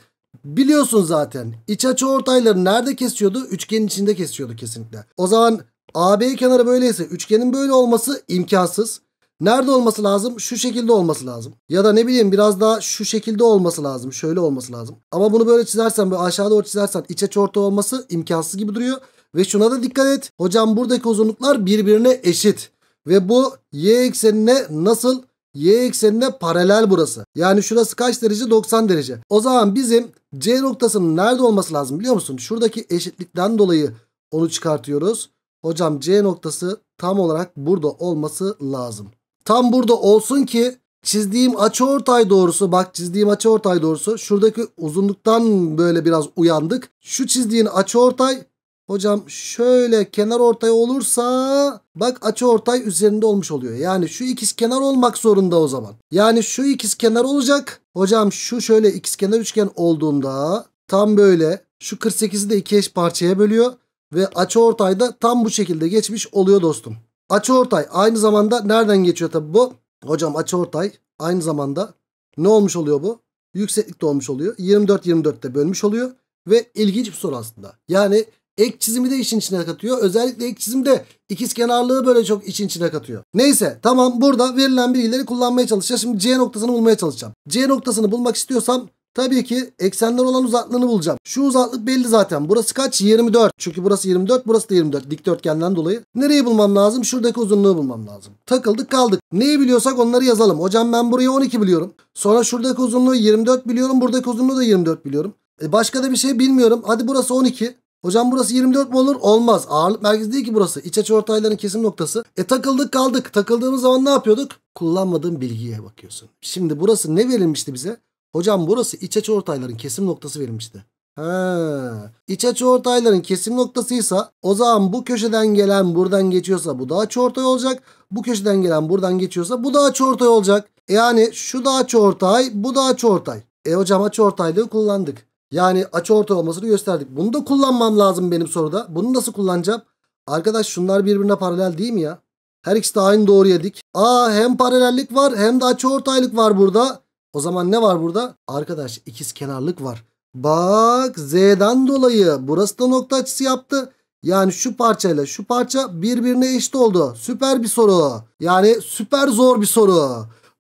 Biliyorsun zaten iç açı ortayları nerede kesiyordu? Üçgenin içinde kesiyordu kesinlikle. O zaman AB kenarı böyleyse üçgenin böyle olması imkansız. Nerede olması lazım? Şu şekilde olması lazım. Ya da ne bileyim biraz daha şu şekilde olması lazım. Şöyle olması lazım. Ama bunu böyle çizersen böyle aşağı doğru çizersen iç açı orta olması imkansız gibi duruyor. Ve şuna da dikkat et. Hocam buradaki uzunluklar birbirine eşit. Ve bu y eksenine nasıl? Y eksenine paralel burası. Yani şurası kaç derece? 90 derece. O zaman bizim C noktasının nerede olması lazım biliyor musun? Şuradaki eşitlikten dolayı onu çıkartıyoruz. Hocam C noktası tam olarak burada olması lazım. Tam burada olsun ki çizdiğim açıortay doğrusu bak çizdiğim açıortay doğrusu şuradaki uzunluktan böyle biraz uyandık. Şu çizdiğin açıortay Hocam şöyle kenar ortay olursa bak açı ortay üzerinde olmuş oluyor. Yani şu ikiz kenar olmak zorunda o zaman. Yani şu ikiz kenar olacak. Hocam şu şöyle ikiz kenar üçgen olduğunda tam böyle şu 48'i de iki eş parçaya bölüyor. Ve açı ortay da tam bu şekilde geçmiş oluyor dostum. Açı ortay aynı zamanda nereden geçiyor tabi bu? Hocam açı ortay aynı zamanda ne olmuş oluyor bu? yükseklik de olmuş oluyor. 24-24'te bölmüş oluyor. Ve ilginç bir soru aslında. Yani Ek çizimi de işin içine katıyor. Özellikle ek çizimde ikiz kenarlığı böyle çok işin içine katıyor. Neyse tamam burada verilen bilgileri kullanmaya çalışacağız. Şimdi C noktasını bulmaya çalışacağım. C noktasını bulmak istiyorsam Tabii ki eksenler olan uzaklığını bulacağım. Şu uzaklık belli zaten. Burası kaç? 24. Çünkü burası 24, burası da 24. Dikdörtgenden dolayı. Nereyi bulmam lazım? Şuradaki uzunluğu bulmam lazım. Takıldık kaldık. Neyi biliyorsak onları yazalım. Hocam ben burayı 12 biliyorum. Sonra şuradaki uzunluğu 24 biliyorum. Buradaki uzunluğu da 24 biliyorum. E, başka da bir şey bilmiyorum. Hadi burası 12. Hocam burası 24 mi olur? Olmaz. Ağırlık merkezi değil ki burası. İç açı ortayların kesim noktası. E takıldık kaldık. Takıldığımız zaman ne yapıyorduk? Kullanmadığın bilgiye bakıyorsun. Şimdi burası ne verilmişti bize? Hocam burası iç açı ortayların kesim noktası verilmişti. Ha. İç açı ortayların kesim noktasıysa o zaman bu köşeden gelen buradan geçiyorsa bu da açıortay olacak. Bu köşeden gelen buradan geçiyorsa bu da açıortay olacak. E, yani şu da açıortay, bu da açıortay. E hocam açıortaylığı kullandık. Yani açı olmasını gösterdik. Bunu da kullanmam lazım benim soruda. Bunu nasıl kullanacağım? Arkadaş şunlar birbirine paralel değil mi ya? Her ikisi de aynı doğruya dik. Aa hem paralellik var hem de açı ortaylık var burada. O zaman ne var burada? Arkadaş ikiz kenarlık var. Bak Z'den dolayı burası da nokta açısı yaptı. Yani şu parçayla şu parça birbirine eşit oldu. Süper bir soru. Yani süper zor bir soru.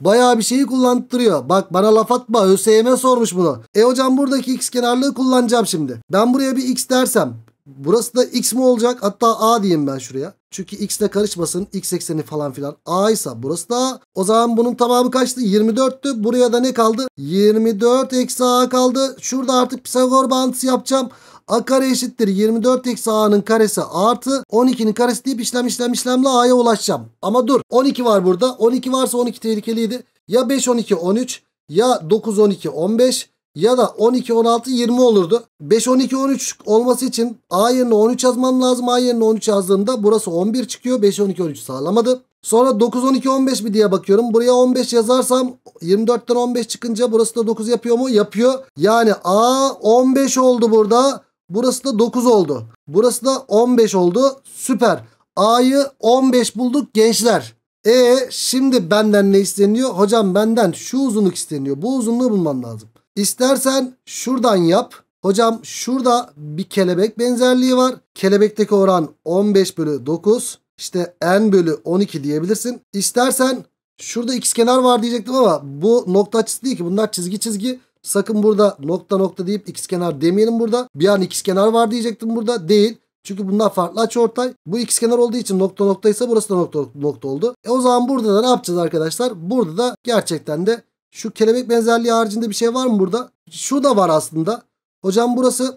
Bayağı bir şeyi kullandırıyor. Bak bana laf atma ÖSYM sormuş bunu. E hocam buradaki x kenarlığı kullanacağım şimdi. Ben buraya bir x dersem Burası da x mi olacak? Hatta a diyeyim ben şuraya. Çünkü x ile karışmasın. x ekseni falan filan. a ise burası da a. O zaman bunun tamamı kaçtı? 24'tü. Buraya da ne kaldı? 24 eksi a kaldı. Şurada artık Pisagor bağıntısı yapacağım. A kare eşittir 24 eksi A'nın karesi artı 12'nin karesi deyip işlem işlem işlemle A'ya ulaşacağım. Ama dur 12 var burada. 12 varsa 12 tehlikeliydi. Ya 5 12 13 ya 9 12 15 ya da 12 16 20 olurdu. 5 12 13 olması için A yerine 13 yazmam lazım. A yerine 13 yazdığımda burası 11 çıkıyor. 5 12 13 sağlamadı. Sonra 9 12 15 mi diye bakıyorum. Buraya 15 yazarsam 24'ten 15 çıkınca burası da 9 yapıyor mu? Yapıyor. Yani A 15 oldu burada. Burası da 9 oldu. Burası da 15 oldu. Süper. A'yı 15 bulduk gençler. E şimdi benden ne isteniyor? Hocam benden şu uzunluk isteniyor. Bu uzunluğu bulman lazım. İstersen şuradan yap. Hocam şurada bir kelebek benzerliği var. Kelebekteki oran 15 bölü 9. İşte n bölü 12 diyebilirsin. İstersen şurada x kenar var diyecektim ama bu nokta açısı değil ki. Bunlar çizgi çizgi. Sakın burada nokta nokta deyip kenar demeyelim burada. Bir an x kenar var diyecektim burada. Değil. Çünkü bunlar farklı açıortay. Bu x kenar olduğu için nokta noktaysa burası da nokta nokta oldu. E o zaman burada da ne yapacağız arkadaşlar? Burada da gerçekten de şu kelebek benzerliği haricinde bir şey var mı burada? Şu da var aslında. Hocam burası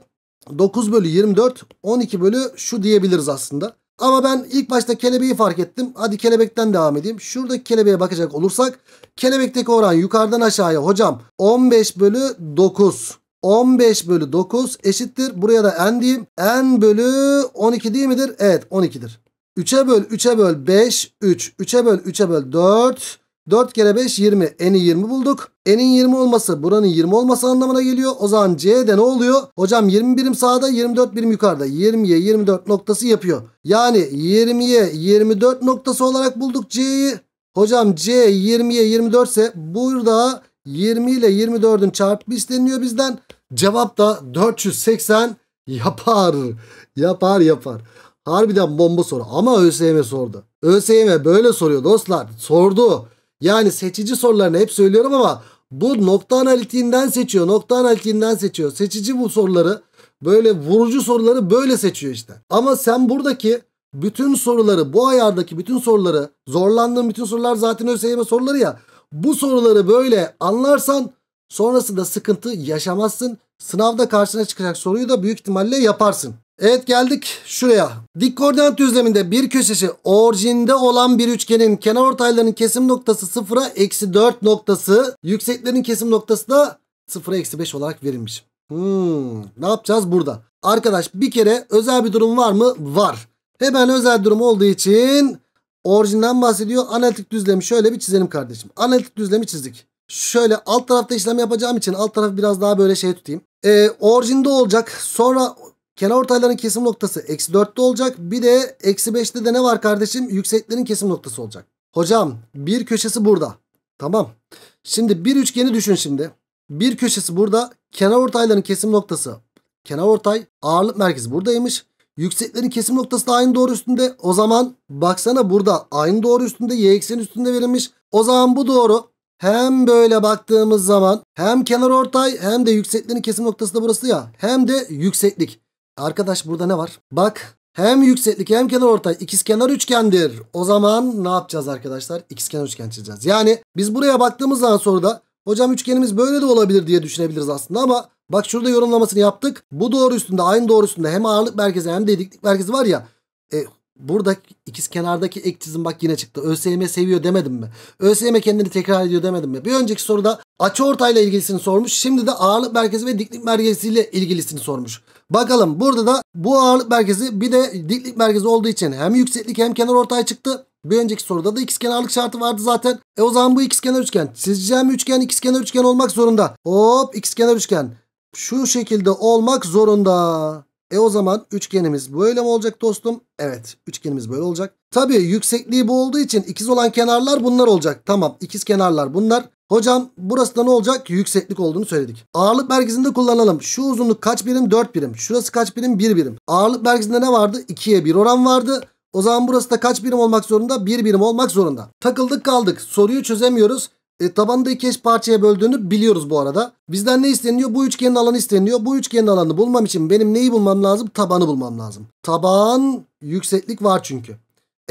9 bölü 24 12 bölü şu diyebiliriz aslında. Ama ben ilk başta kelebeği fark ettim. Hadi kelebekten devam edeyim. Şuradaki kelebeğe bakacak olursak kelebekteki oran yukarıdan aşağıya hocam 15 bölü 9. 15 bölü 9 eşittir. Buraya da n diyeyim. n bölü 12 değil midir? Evet 12'dir. 3'e böl 3'e böl 5 3. 3'e böl 3'e böl 4. 4 kere 5 20. N'i 20 bulduk. N'in 20 olması buranın 20 olması anlamına geliyor. O zaman C'de ne oluyor? Hocam 20 birim sağda 24 birim yukarıda. 20'ye 24 noktası yapıyor. Yani 20'ye 24 noktası olarak bulduk C'yi. Hocam C 20'ye 24 ise burada 20 ile 24'ün çarpımı isteniyor bizden. Cevap da 480 yapar. Yapar yapar. Harbiden bomba soru ama ÖSYM sordu. ÖSYM böyle soruyor dostlar. Sordu. Yani seçici sorularını hep söylüyorum ama bu nokta analitiğinden seçiyor. Nokta analitiğinden seçiyor. Seçici bu soruları böyle vurucu soruları böyle seçiyor işte. Ama sen buradaki bütün soruları bu ayardaki bütün soruları zorlandığın bütün sorular zaten ÖSYM e soruları ya. Bu soruları böyle anlarsan sonrasında sıkıntı yaşamazsın. Sınavda karşına çıkacak soruyu da büyük ihtimalle yaparsın. Evet geldik şuraya. Dik koordinat düzleminde bir köşesi orijinde olan bir üçgenin kenar ortaylarının kesim noktası 0'a eksi 4 noktası. Yükseklerin kesim noktası da 0'a eksi 5 olarak verilmiş. Hmm, ne yapacağız burada? Arkadaş bir kere özel bir durum var mı? Var. Hemen özel durum olduğu için orijinden bahsediyor. Analitik düzlemi şöyle bir çizelim kardeşim. Analitik düzlemi çizdik. Şöyle alt tarafta işlem yapacağım için alt tarafı biraz daha böyle şey tutayım. Ee, orijinde olacak. Sonra Kenar ortayların kesim noktası eksi 4'te olacak. Bir de eksi 5'te de ne var kardeşim? Yükseklerin kesim noktası olacak. Hocam bir köşesi burada. Tamam. Şimdi bir üçgeni düşün şimdi. Bir köşesi burada. Kenar ortayların kesim noktası. Kenar ortay ağırlık merkezi buradaymış. Yükseklerin kesim noktası da aynı doğru üstünde. O zaman baksana burada aynı doğru üstünde y ekseni üstünde verilmiş. O zaman bu doğru. Hem böyle baktığımız zaman hem kenar ortay hem de yükseklerin kesim noktası da burası ya. Hem de yükseklik. Arkadaş burada ne var? Bak hem yükseklik hem kenar ortay ikizkenar üçgendir. O zaman ne yapacağız arkadaşlar? İkizkenar üçgen çizeceğiz. Yani biz buraya baktığımız zaman sonra da hocam üçgenimiz böyle de olabilir diye düşünebiliriz aslında ama bak şurada yorumlamasını yaptık. Bu doğru üstünde aynı doğru üstünde hem ağırlık merkezi hem de diklik merkezi var ya. E, buradaki ikiz kenardaki ek çizim bak yine çıktı. ÖSYM seviyor demedim mi? ÖSYM kendini tekrar ediyor demedim mi? Bir önceki soruda açı ortayla ilgilisini sormuş. Şimdi de ağırlık merkezi ve diklik merkezi ile ilgilisini sormuş. Bakalım burada da bu ağırlık merkezi bir de diklik merkezi olduğu için hem yükseklik hem kenar ortay çıktı. Bir önceki soruda da ikizkenarlık şartı vardı zaten. E o zaman bu ikizkenar üçgen. Sizce üçgen ikizkenar üçgen olmak zorunda. Hop ikizkenar üçgen. Şu şekilde olmak zorunda. E o zaman üçgenimiz böyle mi olacak dostum? Evet üçgenimiz böyle olacak. Tabii yüksekliği bu olduğu için ikiz olan kenarlar bunlar olacak. Tamam ikiz kenarlar bunlar. Hocam burası da ne olacak? Yükseklik olduğunu söyledik. Ağırlık merkezinde kullanalım. Şu uzunluk kaç birim? 4 birim. Şurası kaç birim? 1 birim. Ağırlık merkezinde ne vardı? 2'ye 1 oran vardı. O zaman burası da kaç birim olmak zorunda? 1 birim olmak zorunda. Takıldık kaldık. Soruyu çözemiyoruz. E, tabanı iki eş parçaya böldüğünü biliyoruz bu arada. Bizden ne isteniyor? Bu üçgenin alanı isteniyor. Bu üçgenin alanını bulmam için benim neyi bulmam lazım? Tabanı bulmam lazım. Taban yükseklik var çünkü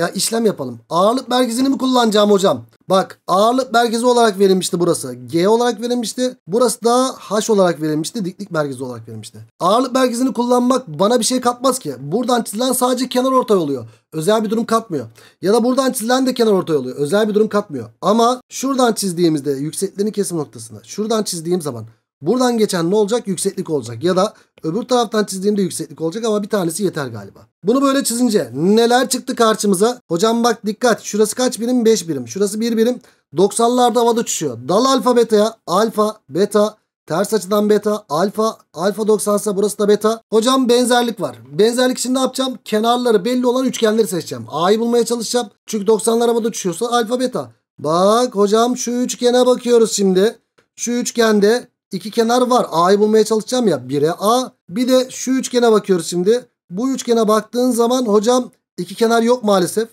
ya işlem yapalım. Ağırlık merkezini mi kullanacağım hocam? Bak ağırlık merkezi olarak verilmişti burası. G olarak verilmişti. Burası da H olarak verilmişti. Diklik merkezi olarak verilmişti. Ağırlık merkezini kullanmak bana bir şey katmaz ki. Buradan çizilen sadece kenar ortay oluyor. Özel bir durum katmıyor. Ya da buradan çizilen de kenar ortay oluyor. Özel bir durum katmıyor. Ama şuradan çizdiğimizde yüksekliğini kesim noktasına. Şuradan çizdiğim zaman Buradan geçen ne olacak? Yükseklik olacak. Ya da öbür taraftan çizdiğimde yükseklik olacak ama bir tanesi yeter galiba. Bunu böyle çizince neler çıktı karşımıza? Hocam bak dikkat. Şurası kaç birim? 5 birim. Şurası 1 birim. 90'larda havada uçuşuyor. Dal alfa beta'ya. Alfa, beta, Ters açıdan beta, alfa, alfa 90 burası da beta. Hocam benzerlik var. Benzerlik için ne yapacağım? Kenarları belli olan üçgenleri seçeceğim. A'yı bulmaya çalışacağım. Çünkü 90'lar havada uçuşuyorsa alfa beta. Bak hocam şu üçgene bakıyoruz şimdi. Şu üçgende iki kenar var. A'yı bulmaya çalışacağım ya. 1'e A. Bir de şu üçgene bakıyoruz şimdi. Bu üçgene baktığın zaman hocam iki kenar yok maalesef.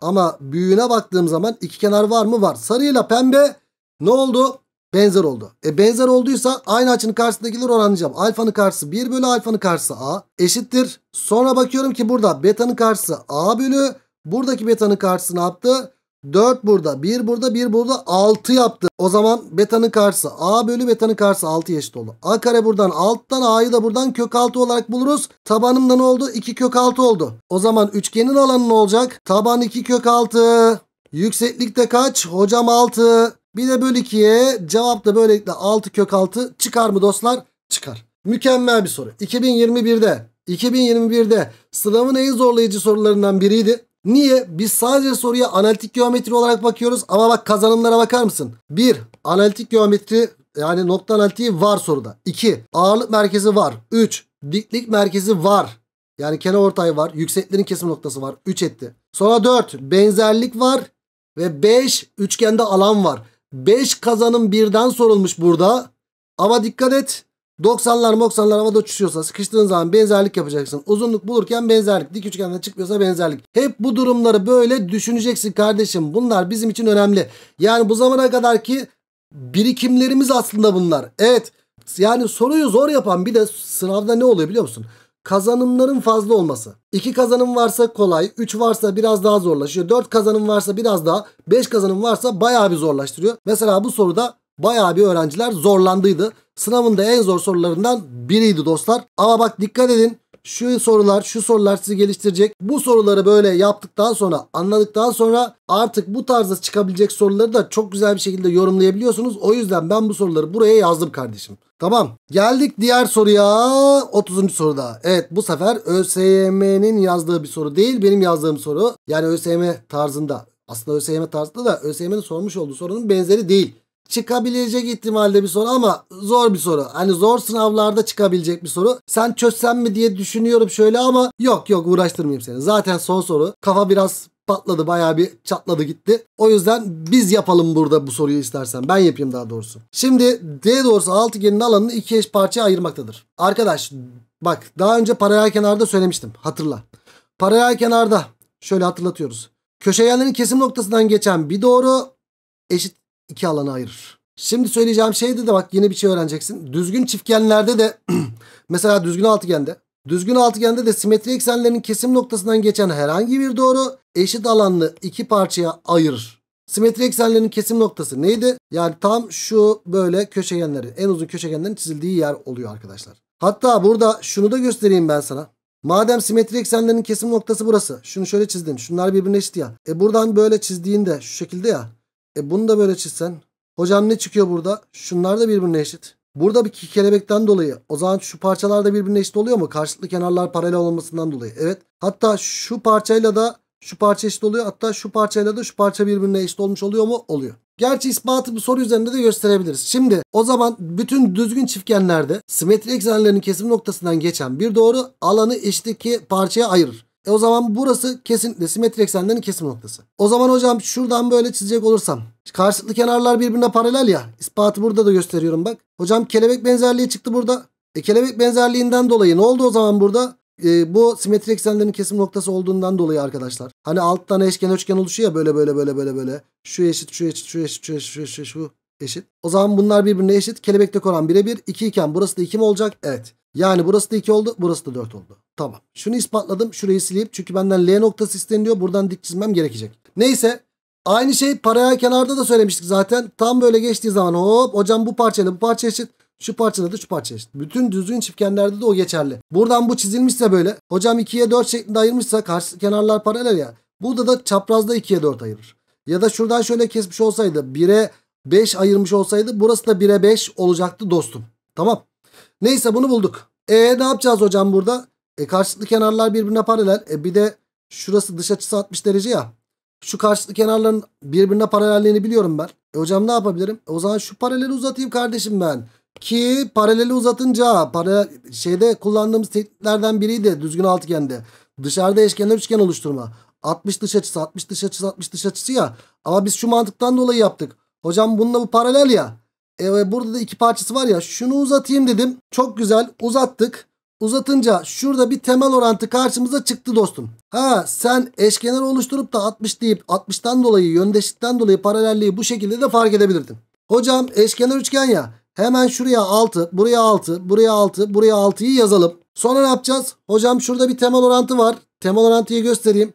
Ama büyüğüne baktığım zaman iki kenar var mı? Var. Sarıyla pembe ne oldu? Benzer oldu. E benzer olduysa aynı açının karşısındakileri oranlayacağım. Alfanın karşısı 1 bölü alfanın karşısı A eşittir. Sonra bakıyorum ki burada betanın karşısı A bölü. Buradaki betanın karşısı ne yaptı? 4 burada, 1 burada, 1 burada 6 yaptı. O zaman betanın karşısı a bölü betanın karşısı 6 eşit oldu. a kare buradan alttan a'yı da buradan kök 6 olarak buluruz. Tabanımda ne oldu? 2 kök 6 oldu. O zaman üçgenin alanı ne olacak? Taban 2 kök 6. Yükseklikte kaç? Hocam 6. Bir de böl 2'ye cevap da böylelikle 6 kök 6 çıkar mı dostlar? Çıkar. Mükemmel bir soru. 2021'de 2021'de sınavın en zorlayıcı sorularından biriydi. Niye? Biz sadece soruya analitik geometri olarak bakıyoruz ama bak kazanımlara bakar mısın? 1. Analitik geometri yani nokta analitiği var soruda. 2. Ağırlık merkezi var. 3. Diklik merkezi var. Yani kenar ortay var. Yükseklerin kesim noktası var. 3 etti. Sonra 4. Benzerlik var. Ve 5. Üçgende alan var. 5 kazanım birden sorulmuş burada. Ama dikkat et. 90'lar 90'lar havada uçuşuyorsa sıkıştığın zaman benzerlik yapacaksın. Uzunluk bulurken benzerlik. Dik üçgenden çıkmıyorsa benzerlik. Hep bu durumları böyle düşüneceksin kardeşim. Bunlar bizim için önemli. Yani bu zamana kadar ki birikimlerimiz aslında bunlar. Evet yani soruyu zor yapan bir de sınavda ne oluyor biliyor musun? Kazanımların fazla olması. 2 kazanım varsa kolay, 3 varsa biraz daha zorlaşıyor. 4 kazanım varsa biraz daha, 5 kazanım varsa bayağı bir zorlaştırıyor. Mesela bu soruda Bayağı bir öğrenciler zorlandıydı. Sınavında en zor sorularından biriydi dostlar. Ama bak dikkat edin. Şu sorular, şu sorular sizi geliştirecek. Bu soruları böyle yaptıktan sonra, anladıktan sonra artık bu tarzda çıkabilecek soruları da çok güzel bir şekilde yorumlayabiliyorsunuz. O yüzden ben bu soruları buraya yazdım kardeşim. Tamam. Geldik diğer soruya. 30. soruda. Evet bu sefer ÖSYM'nin yazdığı bir soru değil, benim yazdığım soru. Yani ÖSYM tarzında. Aslında ÖSYM tarzında da ÖSYM'nin sormuş olduğu sorunun benzeri değil çıkabilecek ihtimalde bir soru ama zor bir soru. Hani zor sınavlarda çıkabilecek bir soru. Sen çözsen mi diye düşünüyorum şöyle ama yok yok uğraştırmayayım seni. Zaten son soru. Kafa biraz patladı bayağı bir çatladı gitti. O yüzden biz yapalım burada bu soruyu istersen. Ben yapayım daha doğrusu. Şimdi D doğrusu altıgenin alanını iki eş parçaya ayırmaktadır. Arkadaş bak daha önce paralel kenarda söylemiştim. Hatırla. Paralel kenarda şöyle hatırlatıyoruz. Köşegenlerin kesim noktasından geçen bir doğru eşit iki alana ayırır. Şimdi söyleyeceğim şeydi de bak yeni bir şey öğreneceksin. Düzgün çiftgenlerde de mesela düzgün altıgende Düzgün altıgende de simetri eksenlerinin kesim noktasından geçen herhangi bir doğru eşit alanlı iki parçaya ayırır. Simetri eksenlerinin kesim noktası neydi? Yani tam şu böyle köşegenleri, en uzun köşegenlerin çizildiği yer oluyor arkadaşlar. Hatta burada şunu da göstereyim ben sana. Madem simetri eksenlerinin kesim noktası burası. Şunu şöyle çizdin. Şunlar birbirine eşit ya. E buradan böyle çizdiğinde şu şekilde ya. E bunu da böyle çizsen. Hocam ne çıkıyor burada? Şunlar da birbirine eşit. Burada bir kelebekten dolayı o zaman şu parçalar da birbirine eşit oluyor mu? Karşılıklı kenarlar paralel olmasından dolayı. Evet. Hatta şu parçayla da şu parça eşit oluyor. Hatta şu parçayla da şu parça birbirine eşit olmuş oluyor mu? Oluyor. Gerçi ispatı bu soru üzerinde de gösterebiliriz. Şimdi o zaman bütün düzgün çiftgenlerde simetri eksenlerinin kesim noktasından geçen bir doğru alanı eşitlik parçaya ayırır. E o zaman burası kesinlikle simetri eksenlerin kesim noktası. O zaman hocam şuradan böyle çizecek olursam. Karşılıklı kenarlar birbirine paralel ya. İspatı burada da gösteriyorum bak. Hocam kelebek benzerliği çıktı burada. E kelebek benzerliğinden dolayı ne oldu o zaman burada? E, bu simetri eksenlerin kesim noktası olduğundan dolayı arkadaşlar. Hani alt tane eşken üçgen oluşuyor ya böyle böyle böyle böyle böyle. Şu eşit şu eşit şu eşit şu eşit şu eşit şu eşit. O zaman bunlar birbirine eşit. Kelebekte oran birebir 2 iken burası da 2 mi olacak? Evet. Yani burası da 2 oldu burası da 4 oldu. Tamam. Şunu ispatladım. Şurayı sileyim. Çünkü benden L noktası isteniliyor, Buradan dik çizmem gerekecek. Neyse. Aynı şey paraya kenarda da söylemiştik zaten. Tam böyle geçtiği zaman hop hocam bu parçayla bu parça eşit. Şu parçada da şu parça eşit. Bütün düzgün çiftgenlerde de o geçerli. Buradan bu çizilmişse böyle. Hocam 2'ye 4 şeklinde ayırmışsa karşı kenarlar paralel ya. Burada da çaprazda 2'ye 4 ayırır. Ya da şuradan şöyle kesmiş olsaydı 1'e 5 ayırmış olsaydı burası da 1'e 5 olacaktı dostum. Tamam. Neyse bunu bulduk. E ne yapacağız hocam burada? E karşılıklı kenarlar birbirine paralel. E bir de şurası dış açısı 60 derece ya. Şu karşılıklı kenarların birbirine paralelliğini biliyorum ben. E hocam ne yapabilirim? E o zaman şu paraleli uzatayım kardeşim ben. Ki paraleli uzatınca paralel, şeyde kullandığımız tekniklerden biriydi düzgün altıgende. Dışarıda eşkenar üçgen oluşturma. 60 dış açısı 60 dış açısı 60 dış açısı ya. Ama biz şu mantıktan dolayı yaptık. Hocam bununla bu paralel ya. E, burada da iki parçası var ya şunu uzatayım dedim. Çok güzel uzattık uzatınca şurada bir temel orantı karşımıza çıktı dostum. Ha sen eşkenar oluşturup da 60 deyip 60'tan dolayı yöndeşlikten dolayı paralelliği bu şekilde de fark edebilirdin. Hocam eşkenar üçgen ya hemen şuraya 6 buraya 6 buraya 6 buraya 6'yı yazalım. Sonra ne yapacağız? Hocam şurada bir temel orantı var. Temel orantıyı göstereyim.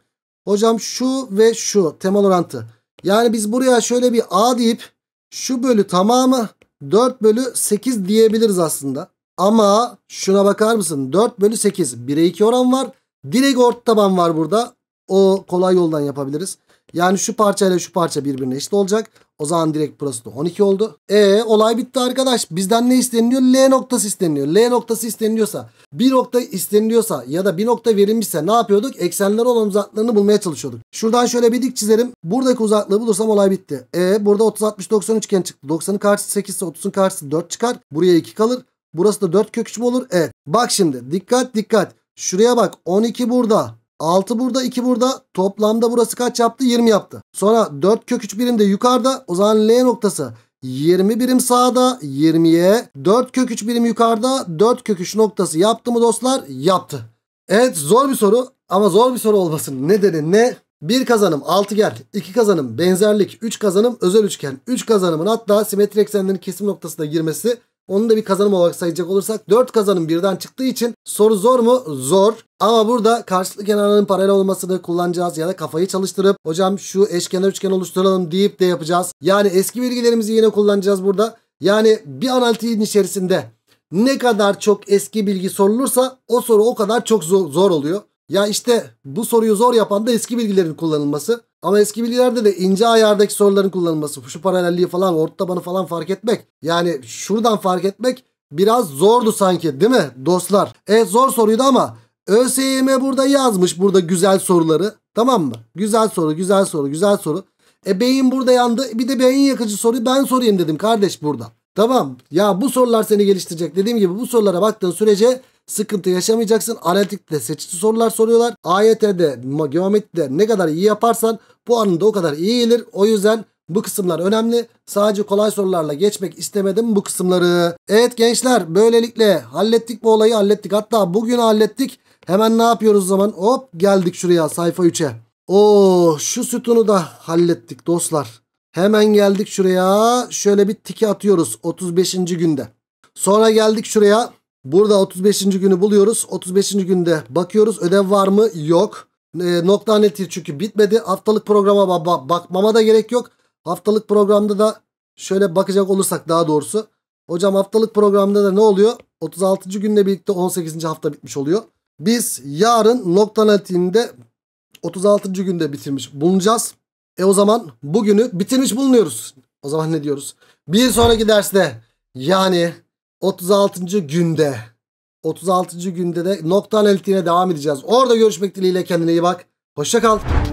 Hocam şu ve şu temel orantı. Yani biz buraya şöyle bir A deyip şu bölü tamamı 4 bölü 8 diyebiliriz aslında. Ama şuna bakar mısın? 4 bölü 8. 1'e 2 oran var. Direkt ort taban var burada. O kolay yoldan yapabiliriz. Yani şu parça ile şu parça birbirine eşit olacak. O zaman direkt burası da 12 oldu. E olay bitti arkadaş. Bizden ne isteniliyor? L noktası isteniliyor. L noktası isteniliyorsa, bir nokta isteniliyorsa ya da bir nokta verilmişse ne yapıyorduk? Eksenler olan uzaklarını bulmaya çalışıyorduk. Şuradan şöyle bir dik çizerim. Buradaki uzaklığı bulursam olay bitti. E burada 30 60 90 üçgen çıktı. 90'ın karşısı 8 ise 30'un karşısı 4 çıkar. Buraya 2 kalır. Burası da 4 kök 3 mü olur? Evet. Bak şimdi dikkat dikkat. Şuraya bak 12 burada. 6 burada 2 burada. Toplamda burası kaç yaptı? 20 yaptı. Sonra 4 kök 3 birim de yukarıda. O zaman L noktası 20 birim sağda 20'ye 4 kök 3 birim yukarıda 4 kök 3 noktası yaptı mı dostlar? Yaptı. Evet zor bir soru ama zor bir soru olmasın. Nedeni ne? Bir kazanım altıgen, iki kazanım benzerlik, üç kazanım özel üçgen, üç kazanımın hatta simetri eksenlerin kesim noktasına girmesi onu da bir kazanım olarak sayacak olursak 4 kazanım birden çıktığı için soru zor mu? Zor. Ama burada karşılıklı kenarların paralel olmasını kullanacağız ya da kafayı çalıştırıp hocam şu eşkenar üçgen oluşturalım deyip de yapacağız. Yani eski bilgilerimizi yine kullanacağız burada. Yani bir analitiğin içerisinde ne kadar çok eski bilgi sorulursa o soru o kadar çok zor, zor oluyor. Ya işte bu soruyu zor yapan da eski bilgilerin kullanılması. Ama eski bilgilerde de ince ayardaki soruların kullanılması, şu paralelliği falan, orta tabanı falan fark etmek. Yani şuradan fark etmek biraz zordu sanki değil mi dostlar? Evet zor soruydu ama ÖSYM burada yazmış burada güzel soruları. Tamam mı? Güzel soru, güzel soru, güzel soru. E beyin burada yandı. Bir de beyin yakıcı soruyu ben sorayım dedim kardeş burada. Tamam. Ya bu sorular seni geliştirecek. Dediğim gibi bu sorulara baktığın sürece sıkıntı yaşamayacaksın. Analitikte seçici sorular soruyorlar. AYT'de geometride ne kadar iyi yaparsan bu anında o kadar iyi gelir. O yüzden bu kısımlar önemli. Sadece kolay sorularla geçmek istemedim bu kısımları. Evet gençler böylelikle hallettik bu olayı hallettik. Hatta bugün hallettik. Hemen ne yapıyoruz zaman? Hop geldik şuraya sayfa 3'e. Oo şu sütunu da hallettik dostlar. Hemen geldik şuraya. Şöyle bir tiki atıyoruz 35. günde. Sonra geldik şuraya. Burada 35. günü buluyoruz. 35. günde bakıyoruz ödev var mı? Yok. E, nokta aneti çünkü bitmedi. Haftalık programa ba bakmama da gerek yok. Haftalık programda da şöyle bakacak olursak daha doğrusu. Hocam haftalık programda da ne oluyor? 36. günle birlikte 18. hafta bitmiş oluyor. Biz yarın nokta analitiğinde 36. günde bitirmiş bulunacağız. E o zaman bugünü bitirmiş bulunuyoruz. O zaman ne diyoruz? Bir sonraki derste yani 36. günde 36. günde de nokta analitiğine devam edeceğiz. Orada görüşmek dileğiyle kendine iyi bak. Hoşça kal.